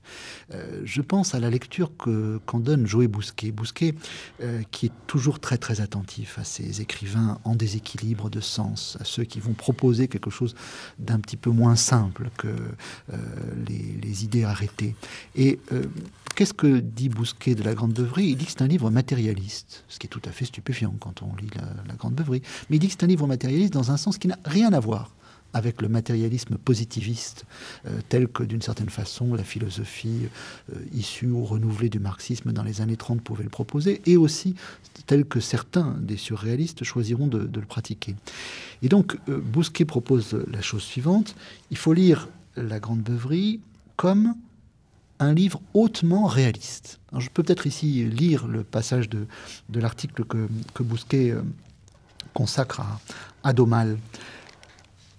Euh, je pense à la lecture qu'en donne Joé Bousquet. Bousquet, euh, qui est toujours très très attentif à ses écrivains en déséquilibre de sens, à ceux qui vont proposer quelque chose d'un petit peu moins simple que euh, les, idées arrêtées. Et qu'est-ce que dit Bousquet de la Grande Beuverie Il dit que c'est un livre matérialiste, ce qui est tout à fait stupéfiant quand on lit la, Grande Beuverie. Mais il dit que c'est un livre matérialiste dans un sens qui n'a rien à voir avec le matérialisme positiviste, euh, tel que d'une certaine façon la philosophie euh, issue ou renouvelée du marxisme dans les années 30 pouvait le proposer, et aussi tel que certains des surréalistes choisiront de, le pratiquer. Et donc euh, Bousquet propose la chose suivante, il faut lire La Grande Beuverie comme un livre hautement réaliste. je peux peut-être ici lire le passage de, l'article que, Bousquet consacre à, Adomal.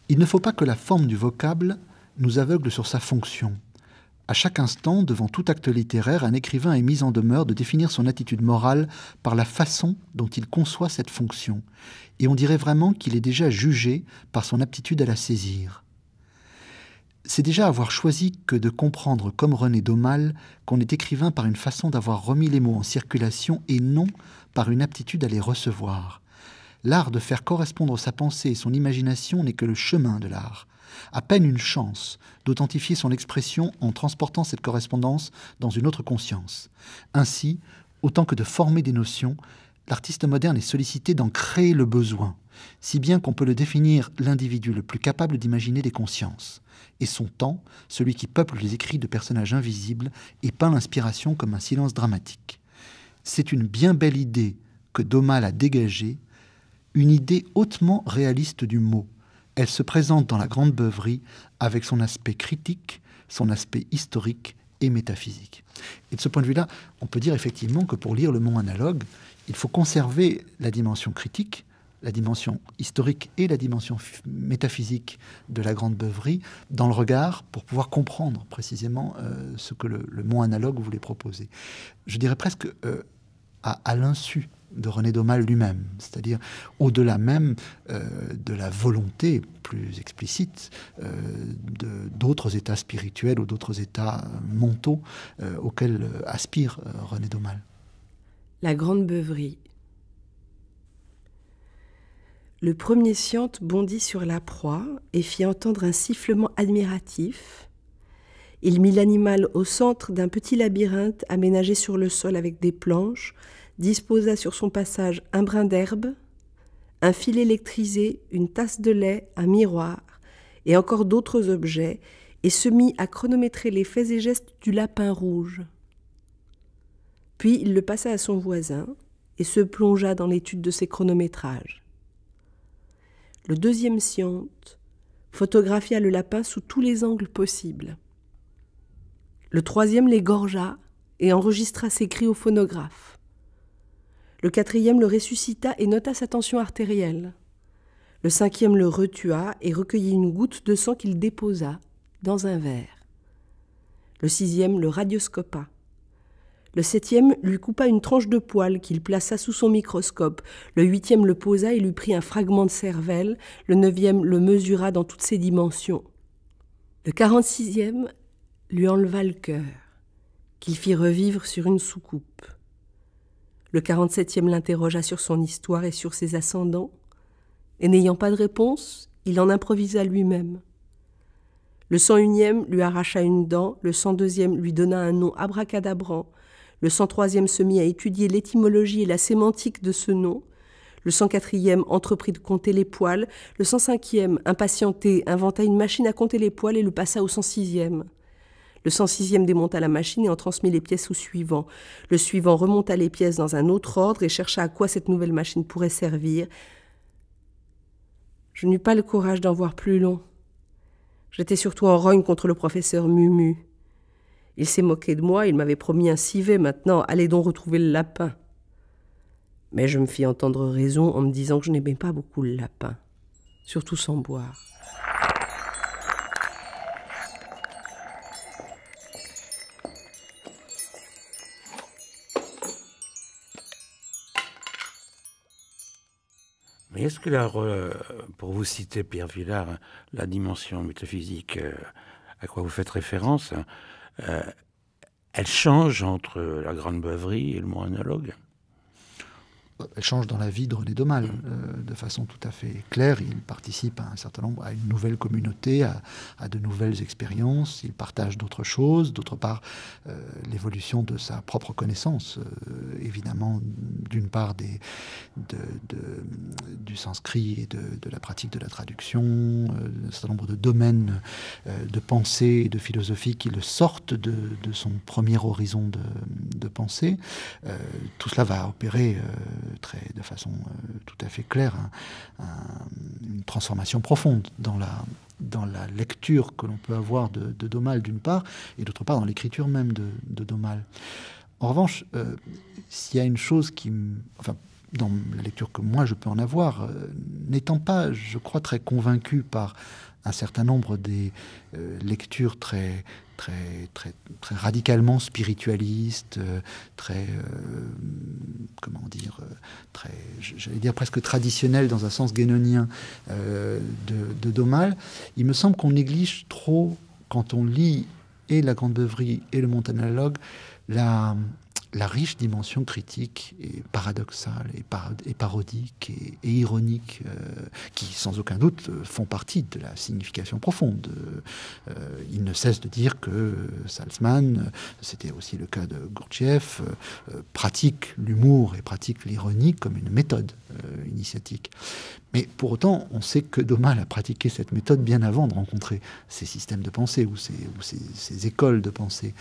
Il ne faut pas que la forme du vocable nous aveugle sur sa fonction. À chaque instant, devant tout acte littéraire, un écrivain est mis en demeure de définir son attitude morale par la façon dont il conçoit cette fonction, et on dirait vraiment qu'il est déjà jugé par son aptitude à la saisir. C'est déjà avoir choisi que de comprendre, comme René Daumal, qu'on est écrivain par une façon d'avoir remis les mots en circulation et non par une aptitude à les recevoir. L'art de faire correspondre sa pensée et son imagination n'est que le chemin de l'art. À peine une chance d'authentifier son expression en transportant cette correspondance dans une autre conscience. Ainsi, autant que de former des notions, l'artiste moderne est sollicité d'en créer le besoin, si bien qu'on peut le définir l'individu le plus capable d'imaginer des consciences, et son temps, celui qui peuple les écrits de personnages invisibles et peint l'inspiration comme un silence dramatique. C'est une bien belle idée que Doma a dégagée une idée hautement réaliste du mot. Elle se présente dans la Grande Beuverie avec son aspect critique, son aspect historique et métaphysique. Et de ce point de vue-là, on peut dire effectivement que pour lire le mot analogue, il faut conserver la dimension critique, la dimension historique et la dimension métaphysique de la Grande Beuverie dans le regard pour pouvoir comprendre précisément euh, ce que le, mot analogue voulait proposer. Je dirais presque euh, à l'insu de René Daumal lui-même, c'est-à-dire au-delà même euh, de la volonté plus explicite euh, d'autres états spirituels ou d'autres états mentaux euh, auxquels aspire René Daumal. La grande beuverie. Le premier scient bondit sur la proie et fit entendre un sifflement admiratif. Il mit l'animal au centre d'un petit labyrinthe aménagé sur le sol avec des planches, disposa sur son passage un brin d'herbe, un fil électrisé, une tasse de lait, un miroir, et encore d'autres objets, et se mit à chronométrer les faits et gestes du lapin rouge. Puis il le passa à son voisin, et se plongea dans l'étude de ses chronométrages. Le deuxième sciente photographia le lapin sous tous les angles possibles. Le troisième l'égorgea et enregistra ses cris au phonographe. Le quatrième le ressuscita et nota sa tension artérielle. Le cinquième le retua et recueillit une goutte de sang qu'il déposa dans un verre. Le sixième le radioscopa. Le septième lui coupa une tranche de poil qu'il plaça sous son microscope. Le huitième le posa et lui prit un fragment de cervelle. Le neuvième le mesura dans toutes ses dimensions. Le quarante-sixième lui enleva le cœur, qu'il fit revivre sur une soucoupe. Le 47e l'interrogea sur son histoire et sur ses ascendants, et n'ayant pas de réponse, il en improvisa lui-même. Le 101e lui arracha une dent, le 102e lui donna un nom abracadabran. le 103e se mit à étudier l'étymologie et la sémantique de ce nom, le 104e entreprit de compter les poils, le 105e, impatienté, inventa une machine à compter les poils et le passa au 106e. Le 106e démonta la machine et en transmit les pièces au suivant. Le suivant remonta les pièces dans un autre ordre et chercha à quoi cette nouvelle machine pourrait servir. Je n'eus pas le courage d'en voir plus long. J'étais surtout en rogne contre le professeur Mumu. Il s'est moqué de moi, il m'avait promis un civet maintenant, allez donc retrouver le lapin. Mais je me fis entendre raison en me disant que je n'aimais pas beaucoup le lapin, surtout sans boire. est-ce que la, pour vous citer Pierre Villard, la dimension métaphysique euh, à quoi vous faites référence, euh, elle change entre la grande beuverie et le analogue elle change dans la vie de René Domal euh, de façon tout à fait claire. Il participe à un certain nombre, à une nouvelle communauté, à, de nouvelles expériences. Il partage d'autres choses. D'autre part, euh, l'évolution de sa propre connaissance, euh, évidemment, d'une part du sanskrit et de, de, la pratique de la traduction, un certain nombre de domaines de pensée et de philosophie qui le sortent de, son premier horizon de, pensée. tout cela va opérer très, de façon euh, tout à fait claire une transformation profonde dans la, dans la lecture que l'on peut avoir de, de Domal d'une part, et d'autre part dans l'écriture même de, de, Domal. En revanche, euh, s'il y a une chose qui, enfin, dans la lecture que moi je peux en avoir, euh, n'étant pas, je crois, très convaincu par un certain nombre des euh, lectures très, très, très, très radicalement spiritualistes, euh, très, euh, comment dire, très, j'allais dire presque traditionnelles dans un sens guénonien de, de il me semble qu'on néglige trop, quand on lit et la Grande Beuverie et le Montanalogue, la, la riche dimension critique et paradoxale et, parodique et, ironique euh, qui, sans aucun doute, euh, font partie de la signification profonde. Euh, il ne cesse de dire que Salzman, c'était aussi le cas de Gurdjieff, pratique l'humour et pratique l'ironie comme une méthode initiatique. Mais pour autant, on sait que Daumal a pratiqué cette méthode bien avant de rencontrer ces systèmes de pensée ou ces, écoles de pensée.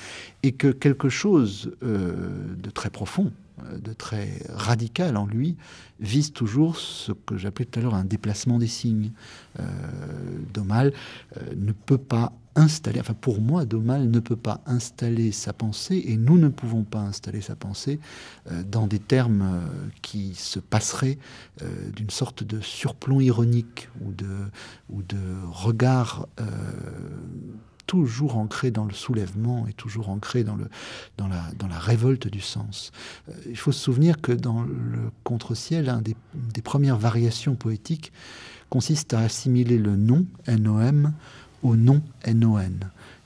Et que quelque chose euh, de très profond, euh, de très radical en lui vise toujours ce que j'appelais tout à l'heure un déplacement des signes. Euh, euh ne peut pas installer, enfin pour moi, Domal ne peut pas installer sa pensée, et nous ne pouvons pas installer sa pensée euh, dans des termes euh, qui se passeraient euh, d'une sorte de surplomb ironique ou de, ou de regard toujours ancré dans le soulèvement et toujours ancré dans, le, dans, la, dans la révolte du sens. il faut se souvenir que dans le contre-ciel, un des, premières variations poétiques consiste à assimiler le nom, nom au nom NON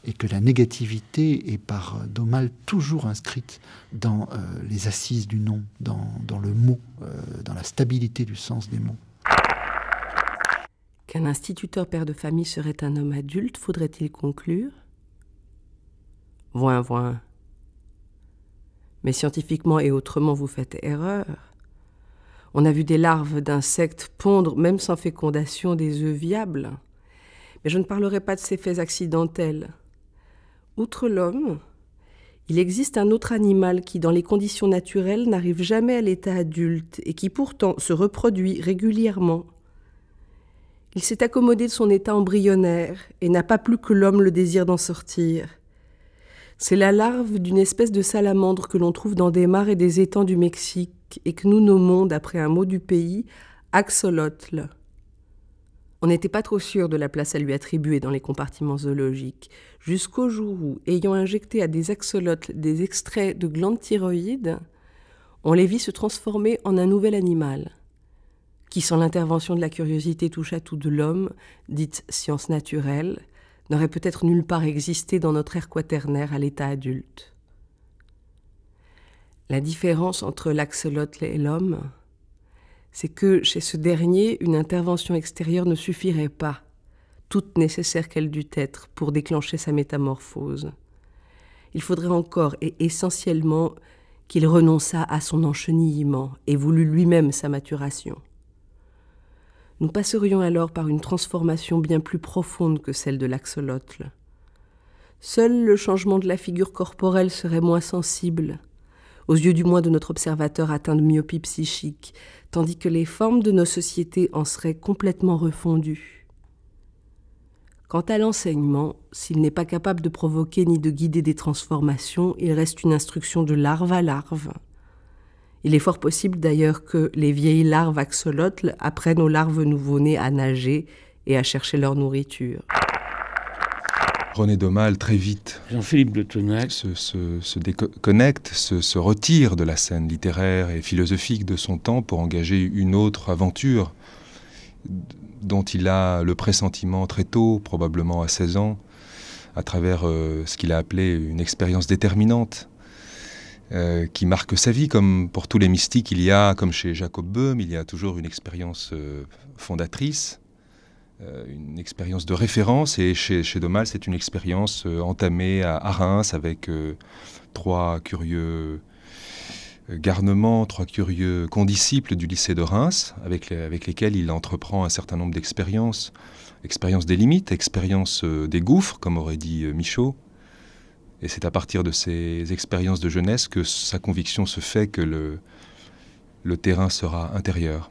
et que la négativité est par Domal toujours inscrite dans euh, les assises du nom, dans, le mot, euh, dans la stabilité du sens des mots. Qu'un instituteur père de famille serait un homme adulte, faudrait-il conclure Voin, voin. Mais scientifiquement et autrement, vous faites erreur. On a vu des larves d'insectes pondre, même sans fécondation, des œufs viables mais je ne parlerai pas de ces faits accidentels. Outre l'homme, il existe un autre animal qui, dans les conditions naturelles, n'arrive jamais à l'état adulte et qui pourtant se reproduit régulièrement. Il s'est accommodé de son état embryonnaire et n'a pas plus que l'homme le désir d'en sortir. C'est la larve d'une espèce de salamandre que l'on trouve dans des mares et des étangs du Mexique et que nous nommons, d'après un mot du pays, axolotl. On n'était pas trop sûr de la place à lui attribuer dans les compartiments zoologiques, jusqu'au jour où, ayant injecté à des axolotes des extraits de glandes thyroïdes, on les vit se transformer en un nouvel animal, qui, sans l'intervention de la curiosité touche à tout de l'homme, dite science naturelle, n'aurait peut-être nulle part existé dans notre ère quaternaire à l'état adulte. La différence entre l'axolotle et l'homme, c'est que chez ce dernier, une intervention extérieure ne suffirait pas, toute nécessaire qu'elle dût être, pour déclencher sa métamorphose. Il faudrait encore et essentiellement qu'il renonçât à son enchenillement et voulut lui-même sa maturation. Nous passerions alors par une transformation bien plus profonde que celle de l'axolotl. Seul le changement de la figure corporelle serait moins sensible, aux yeux du moins de notre observateur atteint de myopie psychique, tandis que les formes de nos sociétés en seraient complètement refondues. Quant à l'enseignement, s'il n'est pas capable de provoquer ni de guider des transformations, il reste une instruction de larve à larve. Il est fort possible d'ailleurs que les vieilles larves axolotles apprennent aux larves nouveau-nées à nager et à chercher leur nourriture. René mal très vite. Jean-Philippe Tonac se, déconnecte, se, retire de la scène littéraire et philosophique de son temps pour engager une autre aventure dont il a le pressentiment très tôt, probablement à 16 ans, à travers euh, ce qu'il a appelé une expérience déterminante. Euh, qui marque sa vie, comme pour tous les mystiques, il y a, comme chez Jacob Böhm, il y a toujours une expérience euh, fondatrice, euh, une expérience de référence. Et chez, chez Domal, c'est une expérience euh, entamée à, Reims avec euh, trois curieux garnements, trois curieux condisciples du lycée de Reims, avec, lesquels il entreprend un certain nombre d'expériences. expériences des limites, expériences des gouffres, comme aurait dit Michaud. Et c'est à partir de ces expériences de jeunesse que sa conviction se fait que le terrain sera intérieur.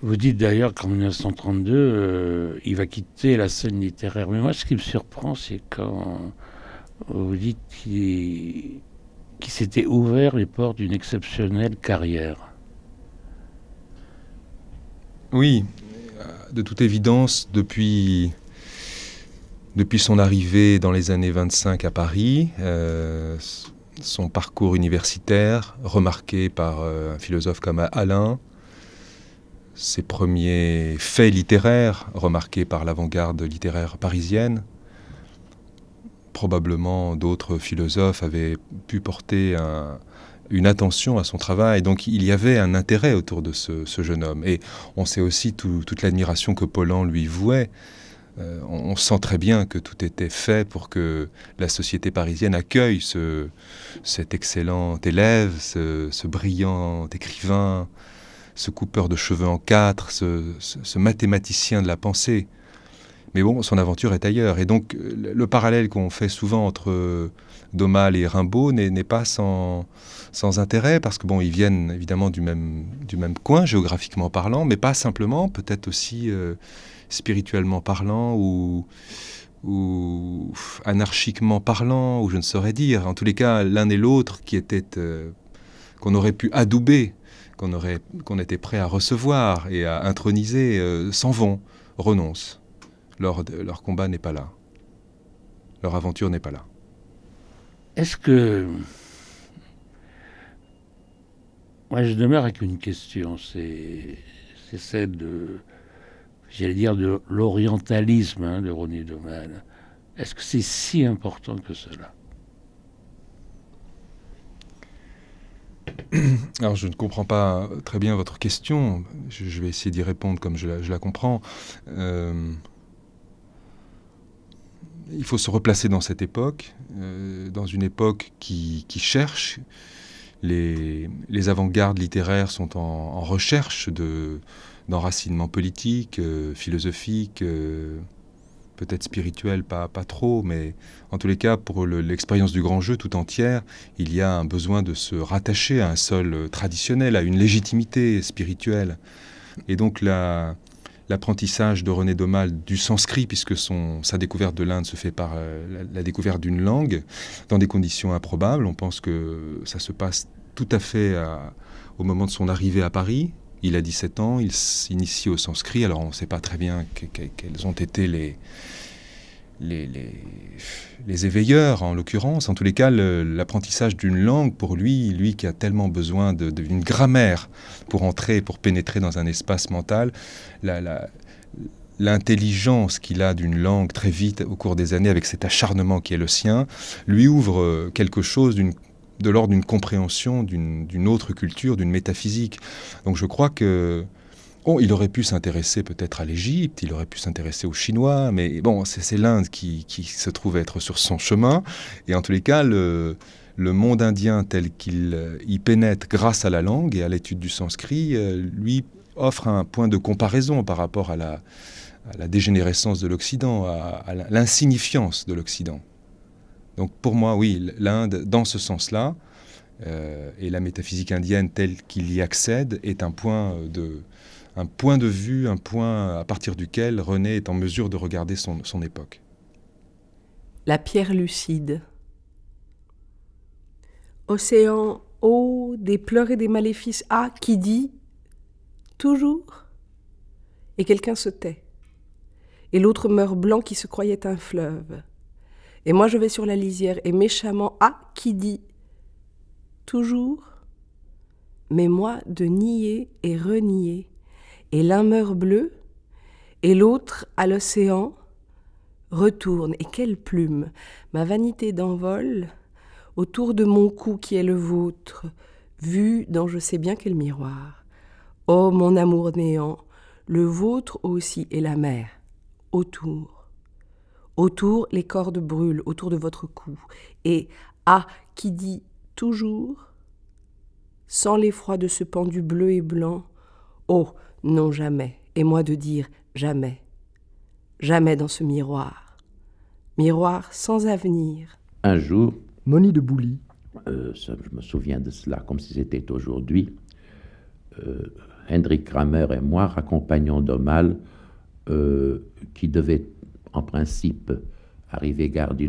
Vous dites d'ailleurs qu'en 1932, euh, il va quitter la scène littéraire. Mais moi, ce qui me surprend, c'est quand vous dites qu'il s'était ouvert les portes d'une exceptionnelle carrière. Oui, euh, de toute évidence, depuis, depuis son arrivée dans les années 25 à Paris, euh, son parcours universitaire, remarqué par un philosophe comme Alain, ses premiers faits littéraires remarqués par l'avant-garde littéraire parisienne. Probablement d'autres philosophes avaient pu porter une attention à son travail, donc il y avait un intérêt autour de ce, jeune homme. Et on sait aussi toute l'admiration que Paulan lui vouait. Euh, on, sent très bien que tout était fait pour que la société parisienne accueille cet excellent élève, ce brillant écrivain, ce coupeur de cheveux en quatre, ce, mathématicien de la pensée. Mais bon, son aventure est ailleurs. Et donc, le parallèle qu'on fait souvent entre euh, Domal et Rimbaud n'est pas sans, intérêt, parce que bon, ils viennent évidemment du même, coin, géographiquement parlant, mais pas simplement, peut-être aussi euh, spirituellement parlant ou, anarchiquement parlant, ou je ne saurais dire. En tous les cas, l'un et l'autre qui étaient. Euh, qu'on aurait pu adouber qu'on était prêt à recevoir et à introniser euh, s'en vont, renoncent. Leur, combat n'est pas là. Leur aventure n'est pas là. Est-ce que... Moi, je demeure avec une question, c'est celle de, j'allais dire, de l'orientalisme hein, de René Doman. Est-ce que c'est si important que cela Alors, je ne comprends pas très bien votre question. Je, vais essayer d'y répondre comme je la, comprends. Euh, il faut se replacer dans cette époque, euh, dans une époque qui, cherche. Les, avant-gardes littéraires sont en, recherche de, d'enracinement politique, euh, philosophique, peut-être spirituel, pas, pas trop, mais en tous les cas, pour l'expérience du grand jeu tout entière, il y a un besoin de se rattacher à un sol euh, traditionnel, à une légitimité spirituelle. Et donc l'apprentissage de René Domal du sanskrit, puisque son, sa découverte de l'Inde se fait par euh, la, découverte d'une langue, dans des conditions improbables, on pense que ça se passe tout à fait euh, au moment de son arrivée à Paris, il a 17 ans, il s'initie au sanskrit. Alors on ne sait pas très bien quels ont été les, les, les, éveilleurs, en l'occurrence. En tous les cas, l'apprentissage d'une langue, pour lui, lui qui a tellement besoin d'une grammaire pour entrer, pour pénétrer dans un espace mental, la l'intelligence qu'il a d'une langue très vite au cours des années avec cet acharnement qui est le sien, lui ouvre quelque chose d'une de l'ordre d'une compréhension d'une autre culture, d'une métaphysique. Donc je crois que il aurait pu s'intéresser peut-être à l'Égypte, il aurait pu s'intéresser aux Chinois, mais bon, c'est l'Inde qui, se trouve être sur son chemin. Et en tous les cas, le, monde indien tel qu'il euh, y pénètre grâce à la langue et à l'étude du sanskrit, euh, lui offre un point de comparaison par rapport à la, dégénérescence de l'Occident, à l'insignifiance de l'Occident. Donc pour moi, oui, l'Inde, dans ce sens-là, euh, et la métaphysique indienne telle qu'il y accède, est un point euh, de, un point de vue, un point à partir duquel René est en mesure de regarder son, époque. La pierre lucide. Océan haut des pleurs et des maléfices Ah, qui dit toujours et quelqu'un se tait et l'autre meurt blanc qui se croyait un fleuve et moi, je vais sur la lisière et méchamment, ah, qui dit Toujours. Mais moi, de nier et renier. Et l'un meurt bleu, et l'autre, à l'océan, retourne. Et quelle plume Ma vanité d'envol, autour de mon cou qui est le vôtre, vu dans je sais bien quel miroir. Oh, mon amour néant, le vôtre aussi est la mer, autour. Autour, les cordes brûlent, autour de votre cou. Et ah, qui dit toujours, sans l'effroi de ce pendu bleu et blanc, oh, non jamais, et moi de dire jamais, jamais dans ce miroir, miroir sans avenir. Un jour, Moni de Bouly, euh, je me souviens de cela comme si c'était aujourd'hui, euh, Hendrik Kramer et moi raccompagnons Domal, euh, qui devait en principe arrivé gare du,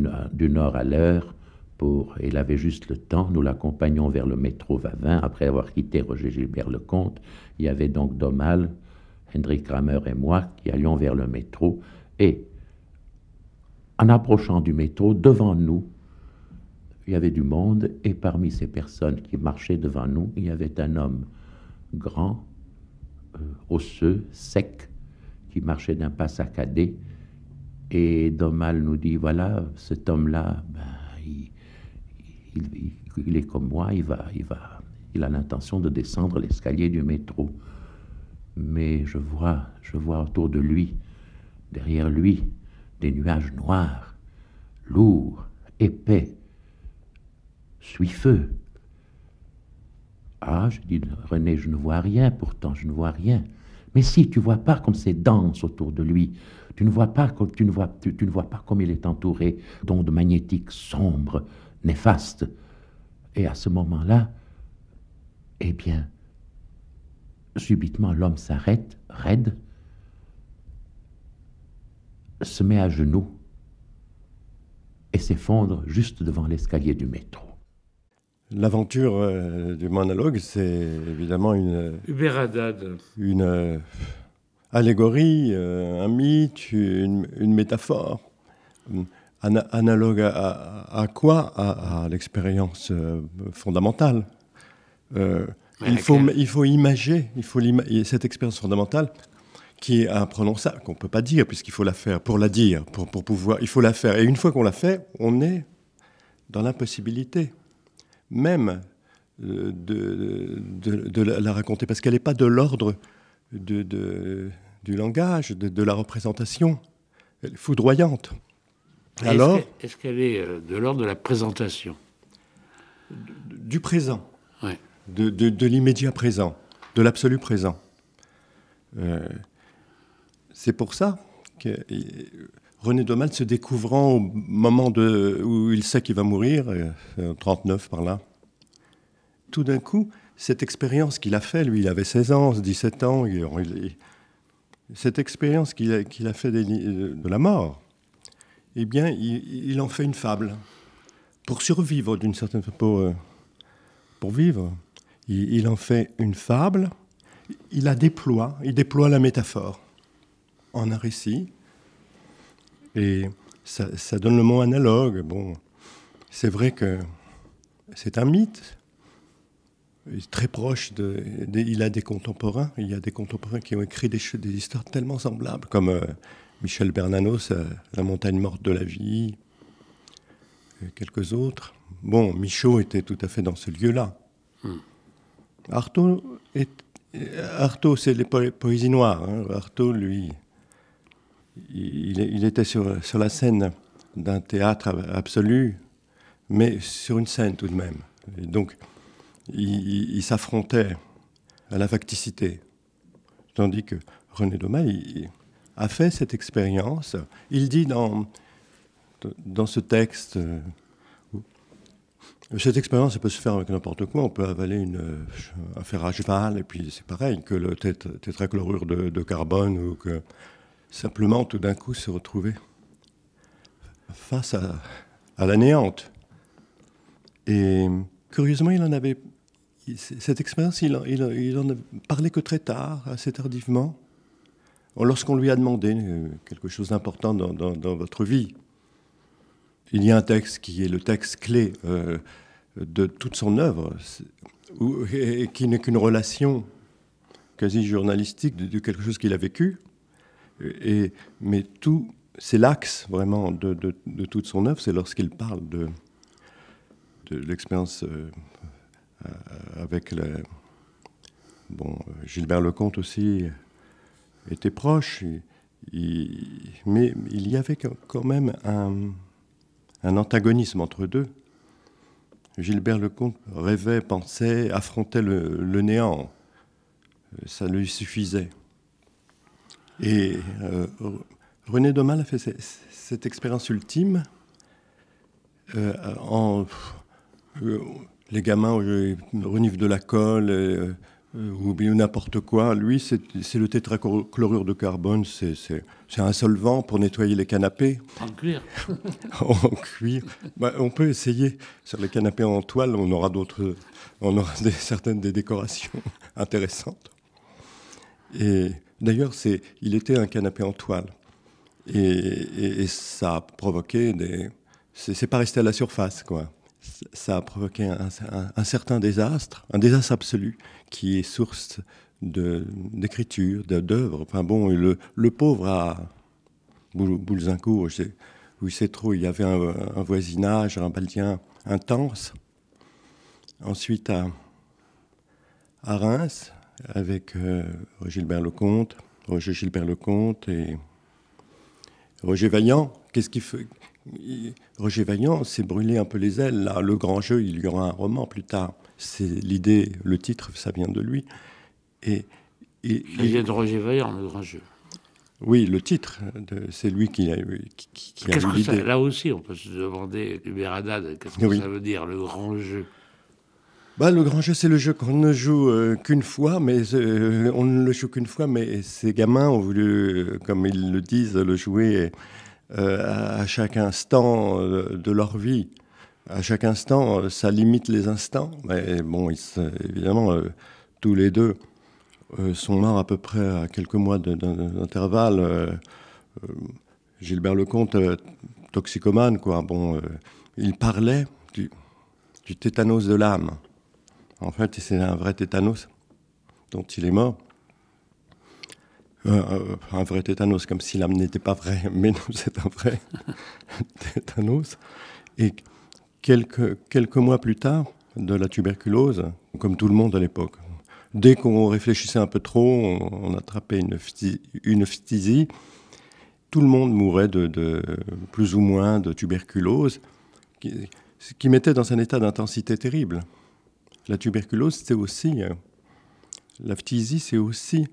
Nord à l'heure. Pour, il avait juste le temps, nous l'accompagnons vers le métro Vavin, après avoir quitté Roger Gilbert Lecomte. Il y avait donc Domal, Hendrik Kramer et moi qui allions vers le métro. Et en approchant du métro, devant nous, il y avait du monde, et parmi ces personnes qui marchaient devant nous, il y avait un homme grand, euh, osseux, sec, qui marchait d'un pas saccadé, et Domal nous dit, voilà, cet homme-là, ben, il, est comme moi, il, va, il, va, il a l'intention de descendre l'escalier du métro. Mais je vois, je vois autour de lui, derrière lui, des nuages noirs, lourds, épais, suifs-feu. Ah, je dis, René, je ne vois rien, pourtant je ne vois rien. Mais si, tu vois pas comme c'est dense autour de lui, tu ne vois pas, tu ne vois, tu, ne vois pas comme il est entouré d'ondes magnétiques sombres, néfastes. Et à ce moment-là, eh bien, subitement, l'homme s'arrête, raide, se met à genoux et s'effondre juste devant l'escalier du métro. L'aventure euh, du monologue, c'est évidemment une. Hubert Une allégorie, euh, un mythe, une, métaphore, euh, analogue à, quoi À, l'expérience euh, fondamentale. il, faut, il faut imager, il faut cette expérience fondamentale qui est imprononçable, qu'on ne peut pas dire, puisqu'il faut la faire, pour la dire, pour, pour pouvoir, il faut la faire. Et une fois qu'on l'a fait, on est dans l'impossibilité, même de, de, de, la raconter, parce qu'elle n'est pas de l'ordre de, du langage, de, la représentation. foudroyante. Alors Est-ce qu'elle est, euh, de l'ordre de la présentation Du présent. De, l'immédiat présent, de l'absolu présent. Euh, c'est pour ça que euh, René Domal, se découvrant au moment de, où il sait qu'il va mourir, en 39 par là, tout d'un coup, cette expérience qu'il a fait, lui, il avait 16 ans, 17 ans, cette expérience qu'il a, faite fait de la mort, eh bien, il, en fait une fable. Pour survivre, d'une certaine pour, euh, pour vivre, il, en fait une fable, il la déploie, il déploie la métaphore en un récit, et ça donne le mot analogue. Bon, c'est vrai que c'est un mythe, euh, très proche. De, il a des contemporains. Il y a des contemporains qui ont écrit des, histoires tellement semblables, comme euh, Michel Bernanos, euh, La montagne morte de la vie, et quelques autres. Bon, Michaud était tout à fait dans ce lieu-là. Hmm. arthaud, Artaud, c'est les poésies noires. Hein. Artaud, lui, il, était sur, la scène d'un théâtre absolu, mais sur une scène tout de même. donc, il, s'affrontait à la facticité. Tandis que René Doma a fait cette expérience. Il dit dans, dans ce texte, euh, cette expérience elle peut se faire avec n'importe quoi. On peut avaler une, euh, un fer à cheval, et puis c'est pareil que le tétrachlorure de, de carbone, ou que simplement tout d'un coup se retrouver face à, à la néante. Et curieusement, il en avait cette expérience, il, il, en a parlé que très tard, assez tardivement, lorsqu'on lui a demandé euh, quelque chose d'important dans, votre vie. Il y a un texte qui est le texte clé euh, de toute son œuvre, qui n'est qu'une relation quasi journalistique de, quelque chose qu'il a vécu. Et, mais tout, c'est l'axe vraiment de, toute son œuvre, c'est lorsqu'il parle de, l'expérience euh, euh, avec le bon, Gilbert Lecomte aussi était proche, mais il y avait quand même un, antagonisme entre deux. Gilbert Lecomte rêvait, pensait, affrontait le, néant. Euh, ça lui suffisait. Et euh, René Domal a fait cette, expérience ultime en les gamins euh, reniflent de la colle euh, ou n'importe quoi. Lui, c'est le tétrachlorure de carbone, c'est un solvant pour nettoyer les canapés. En cuir. en cuir. Bah, on peut essayer sur les canapés en toile, on aura d'autres, on aura certaines des décorations intéressantes. Et d'ailleurs, il était un canapé en toile. Et, ça a provoqué des. C'est pas resté à la surface, quoi ça a provoqué un, certain désastre, un désastre absolu, qui est source d'écriture, d'œuvres. bon, le, pauvre à Boulzincourt, où trop, il y avait un, voisinage, un voisinage intense. Ensuite à, Reims, avec euh, roger Gilbert Lecomte, Roger Gilbert Lecomte et Roger Vaillant. Qu'est-ce qu'il fait Roger Vaillant s'est brûlé un peu les ailes. Là. Le grand jeu, il y aura un roman plus tard. C'est l'idée, le titre, ça vient de lui. Et, et vient de Roger Vaillant, le grand jeu. Oui, le titre, c'est lui qui a, qui, qui Là aussi, on peut se demander, Hubert qu'est-ce que ça veut dire, le grand jeu bah, le grand jeu, c'est le jeu qu'on ne joue euh, qu'une fois, mais euh, on ne le joue qu'une fois, mais ces gamins ont voulu, euh, comme ils le disent, le jouer euh, à chaque instant euh, de leur vie. À chaque instant, euh, ça limite les instants. Mais bon, évidemment, tous les deux sont morts à peu près à quelques mois d'intervalle. Gilbert Lecomte, toxicomane, quoi. Bon, il parlait du, du tétanos de l'âme. En fait, c'est un vrai tétanos dont il est mort un euh, euh, vrai tétanos, comme si l'âme n'était pas vraie, mais non, c'est un vrai tétanos. Et quelques, quelques mois plus tard, de la tuberculose, comme tout le monde à l'époque. Dès qu'on réfléchissait un peu trop, on, attrapait une, Tout le monde mourait de, plus ou moins de tuberculose, qui, ce qui mettait dans un état d'intensité terrible. La tuberculose, c'est aussi. Euh, la phtisie, c'est aussi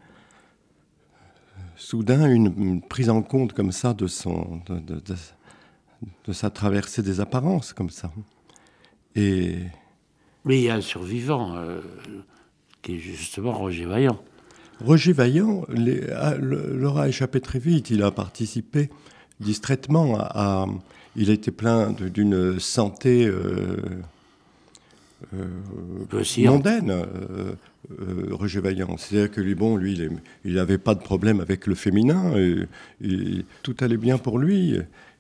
soudain une prise en compte comme ça de, son, de, sa traversée des apparences comme ça. Et... Mais il y a un survivant euh, qui est justement Roger Vaillant. Roger Vaillant l'aura ah, échappé très vite. Il a participé distraitement à. il était plein d'une santé. Euh, euh, mondaine, euh, euh, Roger Vaillant. C'est-à-dire que lui, bon, lui, il n'avait pas de problème avec le féminin, tout allait bien pour lui.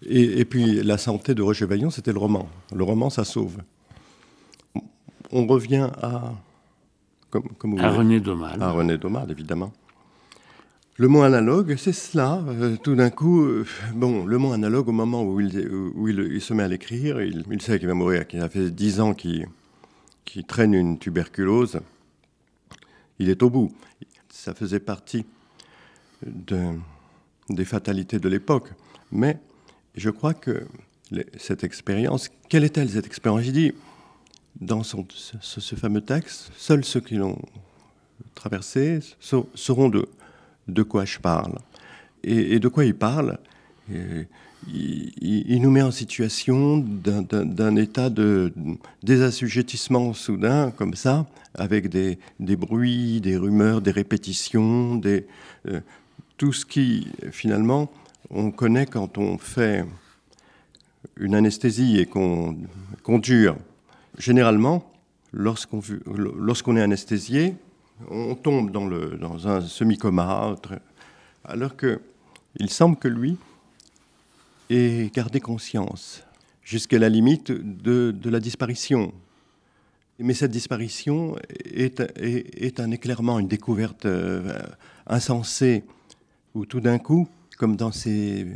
Et, puis la santé de Roger Vaillant, c'était le roman. Le roman, ça sauve. On revient à... à René Domal. À René Domal, évidemment. Le mot analogue, c'est cela. Euh, tout d'un coup, bon, le mot analogue, au moment où il, il, se met à l'écrire, il, sait qu'il va mourir, qu'il a fait dix ans qu'il qui traîne une tuberculose, il est au bout. Ça faisait partie des fatalités de l'époque. Mais je crois que cette expérience, quelle est-elle cette expérience J'ai dit, dans ce, fameux texte, seuls ceux qui l'ont traversé sauront de, quoi je parle. Et, de quoi il parle, il, nous met en situation d'un état de désassujettissement soudain, comme ça, avec des, bruits, des rumeurs, des répétitions, euh, tout ce qui, finalement, on connaît quand on fait une anesthésie et qu'on dure. Généralement, lorsqu'on est anesthésié, on tombe dans, un semi-coma, alors qu'il semble que lui, et garder conscience jusqu'à la limite de, la disparition. Mais cette disparition est, est, un éclairement, une découverte euh, insensée, où tout d'un coup, comme dans ces,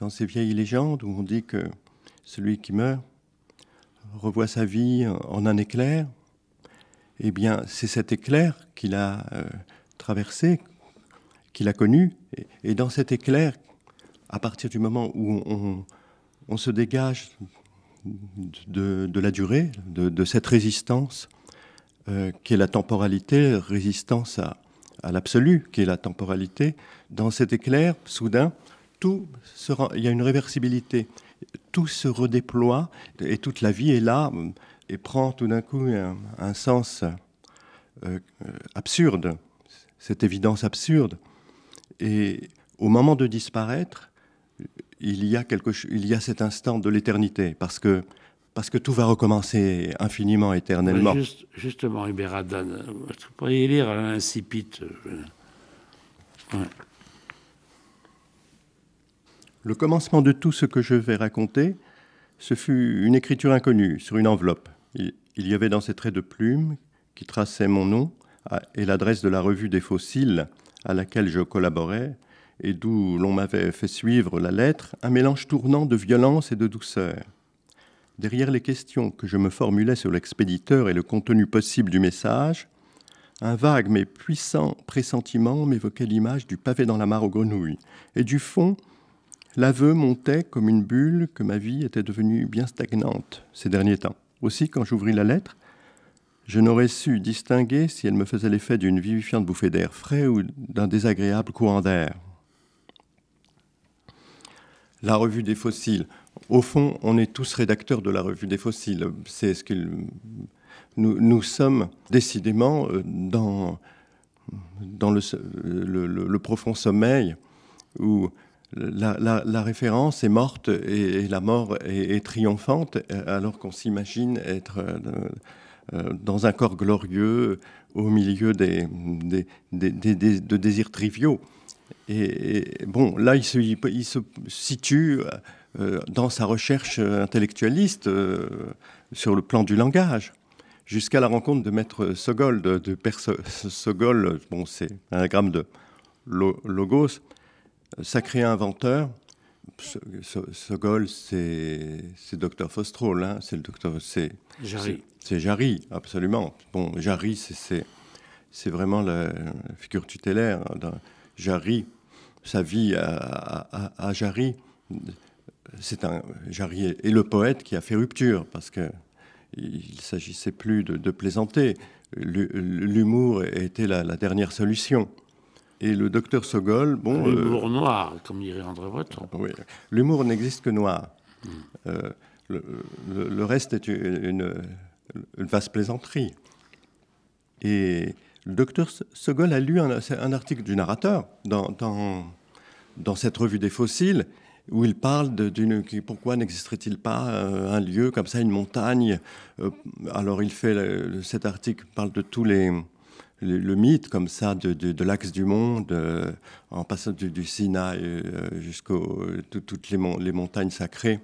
dans ces vieilles légendes où on dit que celui qui meurt revoit sa vie en un éclair, eh bien c'est cet éclair qu'il a euh, traversé, qu'il a connu, et dans cet éclair à partir du moment où on, se dégage de, la durée, de, cette résistance euh, qui est la temporalité, résistance à, à l'absolu qui est la temporalité, dans cet éclair, soudain, tout il y a une réversibilité. Tout se redéploie et toute la vie est là et prend tout d'un coup un, sens euh, euh, absurde, cette évidence absurde. Et au moment de disparaître, il y a, quelque, il y a cet instant de l'éternité, parce que, parce que tout va recommencer infiniment, éternellement. justement, Hubert euh, vous pourriez lire l'incipit. Euh, Le commencement de tout ce que je vais raconter, ce fut une écriture inconnue sur une enveloppe. Il, y avait dans ces traits de plume qui traçaient mon nom et l'adresse de la revue des fossiles à laquelle je collaborais, et d'où l'on m'avait fait suivre la lettre, un mélange tournant de violence et de douceur. Derrière les questions que je me formulais sur l'expéditeur et le contenu possible du message, un vague mais puissant pressentiment m'évoquait l'image du pavé dans la mare aux grenouilles, et du fond, l'aveu montait comme une bulle que ma vie était devenue bien stagnante ces derniers temps. Aussi, quand j'ouvris la lettre, je n'aurais su distinguer si elle me faisait l'effet d'une vivifiante bouffée d'air frais ou d'un désagréable courant d'air la revue des fossiles. Au fond, on est tous rédacteurs de la revue des fossiles. C'est ce Nous, sommes décidément euh, dans, le, profond sommeil où la, référence est morte et, la mort est, triomphante, euh, alors qu'on s'imagine être euh, dans un corps glorieux au milieu des, de désirs triviaux. Et, bon, là, il se, il, se situe euh, dans sa recherche intellectualiste euh, sur le plan du langage, jusqu'à la rencontre de Maître Sogol, de, de Sogol, bon, c'est un anagramme de Logos, euh, sacré inventeur. Sogol, c'est docteur Fostrol, hein, c'est le docteur. C'est Jarry. C'est Jarry, absolument. Bon, Jarry, c'est vraiment la figure tutélaire. Hein, d'un... Jarry, sa vie à, Jarry, c'est un Jarry est le poète qui a fait rupture parce que il s'agissait plus de, plaisanter. L'humour était la, dernière solution. Et le docteur Sogol, bon, euh, l'humour noir, comme dirait André Breton. Oui, l'humour n'existe que noir. Hmm. Euh, le, reste est une, une vaste plaisanterie. Et le docteur Segol a lu un, article du narrateur dans, dans, cette revue des fossiles où il parle de, pourquoi n'existerait-il pas euh, un lieu comme ça, une montagne. Euh, alors il fait cet article parle de tous les le, mythe comme ça de, l'axe du monde, euh, en passant du, Sinaï jusqu'aux toutes les montagnes sacrées.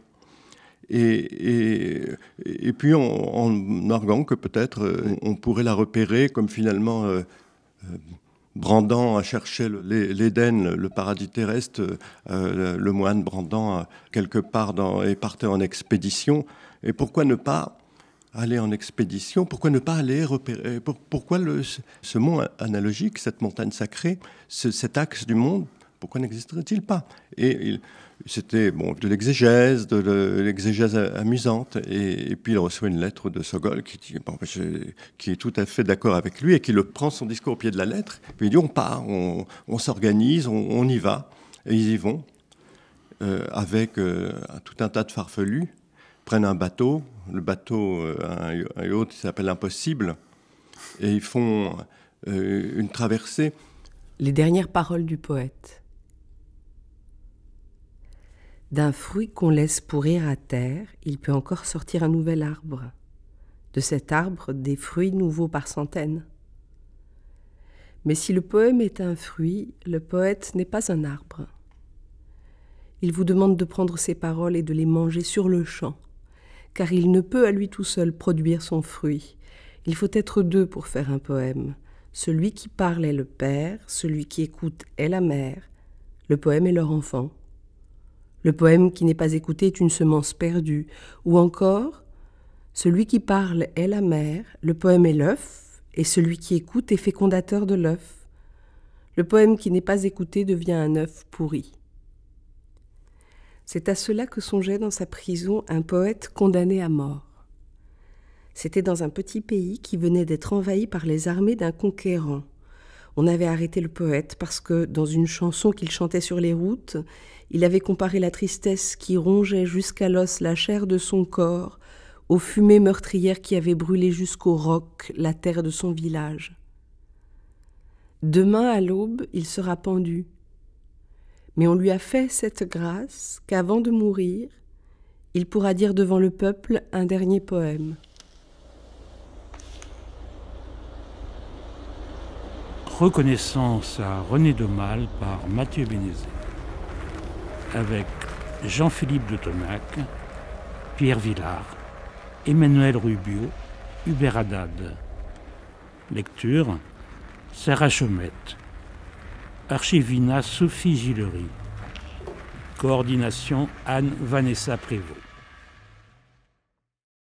Et, puis en, en que peut-être euh, on, pourrait la repérer comme finalement euh, euh Brandan a cherché l'Éden, le paradis terrestre, euh, le moine Brandan quelque part dans, et partait en expédition. Et pourquoi ne pas aller en expédition Pourquoi ne pas aller repérer Pourquoi le, ce mont analogique, cette montagne sacrée, cet axe du monde, pourquoi n'existerait-il pas et, c'était bon, de l'exégèse, de l'exégèse amusante. Et, puis il reçoit une lettre de Sogol qui, qui est tout à fait d'accord avec lui et qui le prend son discours au pied de la lettre. Puis il dit on part, on, s'organise, on, y va. Et ils y vont euh, avec euh, tout un tas de farfelus, prennent un bateau, le bateau, euh, un, yacht qui s'appelle Impossible, et ils font une traversée. Les dernières paroles du poète. D'un fruit qu'on laisse pourrir à terre, il peut encore sortir un nouvel arbre. De cet arbre, des fruits nouveaux par centaines. Mais si le poème est un fruit, le poète n'est pas un arbre. Il vous demande de prendre ses paroles et de les manger sur le champ, car il ne peut à lui tout seul produire son fruit. Il faut être deux pour faire un poème. Celui qui parle est le père, celui qui écoute est la mère. Le poème est leur enfant. Le poème qui n'est pas écouté est une semence perdue. Ou encore, celui qui parle est la mer, le poème est l'œuf, et celui qui écoute est fécondateur de l'œuf. Le poème qui n'est pas écouté devient un œuf pourri. C'est à cela que songeait dans sa prison un poète condamné à mort. C'était dans un petit pays qui venait d'être envahi par les armées d'un conquérant. On avait arrêté le poète parce que, dans une chanson qu'il chantait sur les routes, il avait comparé la tristesse qui rongeait jusqu'à l'os la chair de son corps aux fumées meurtrières qui avaient brûlé jusqu'au roc la terre de son village. Demain à l'aube, il sera pendu. Mais on lui a fait cette grâce qu'avant de mourir, il pourra dire devant le peuple un dernier poème. Reconnaissance à René Mal par Mathieu Bénézet avec Jean-Philippe de Tonac, Pierre Villard, Emmanuel Rubio, Hubert Haddad. Lecture Sarah Chomette. Archivina Sophie Gillery. Coordination Anne-Vanessa Prévost.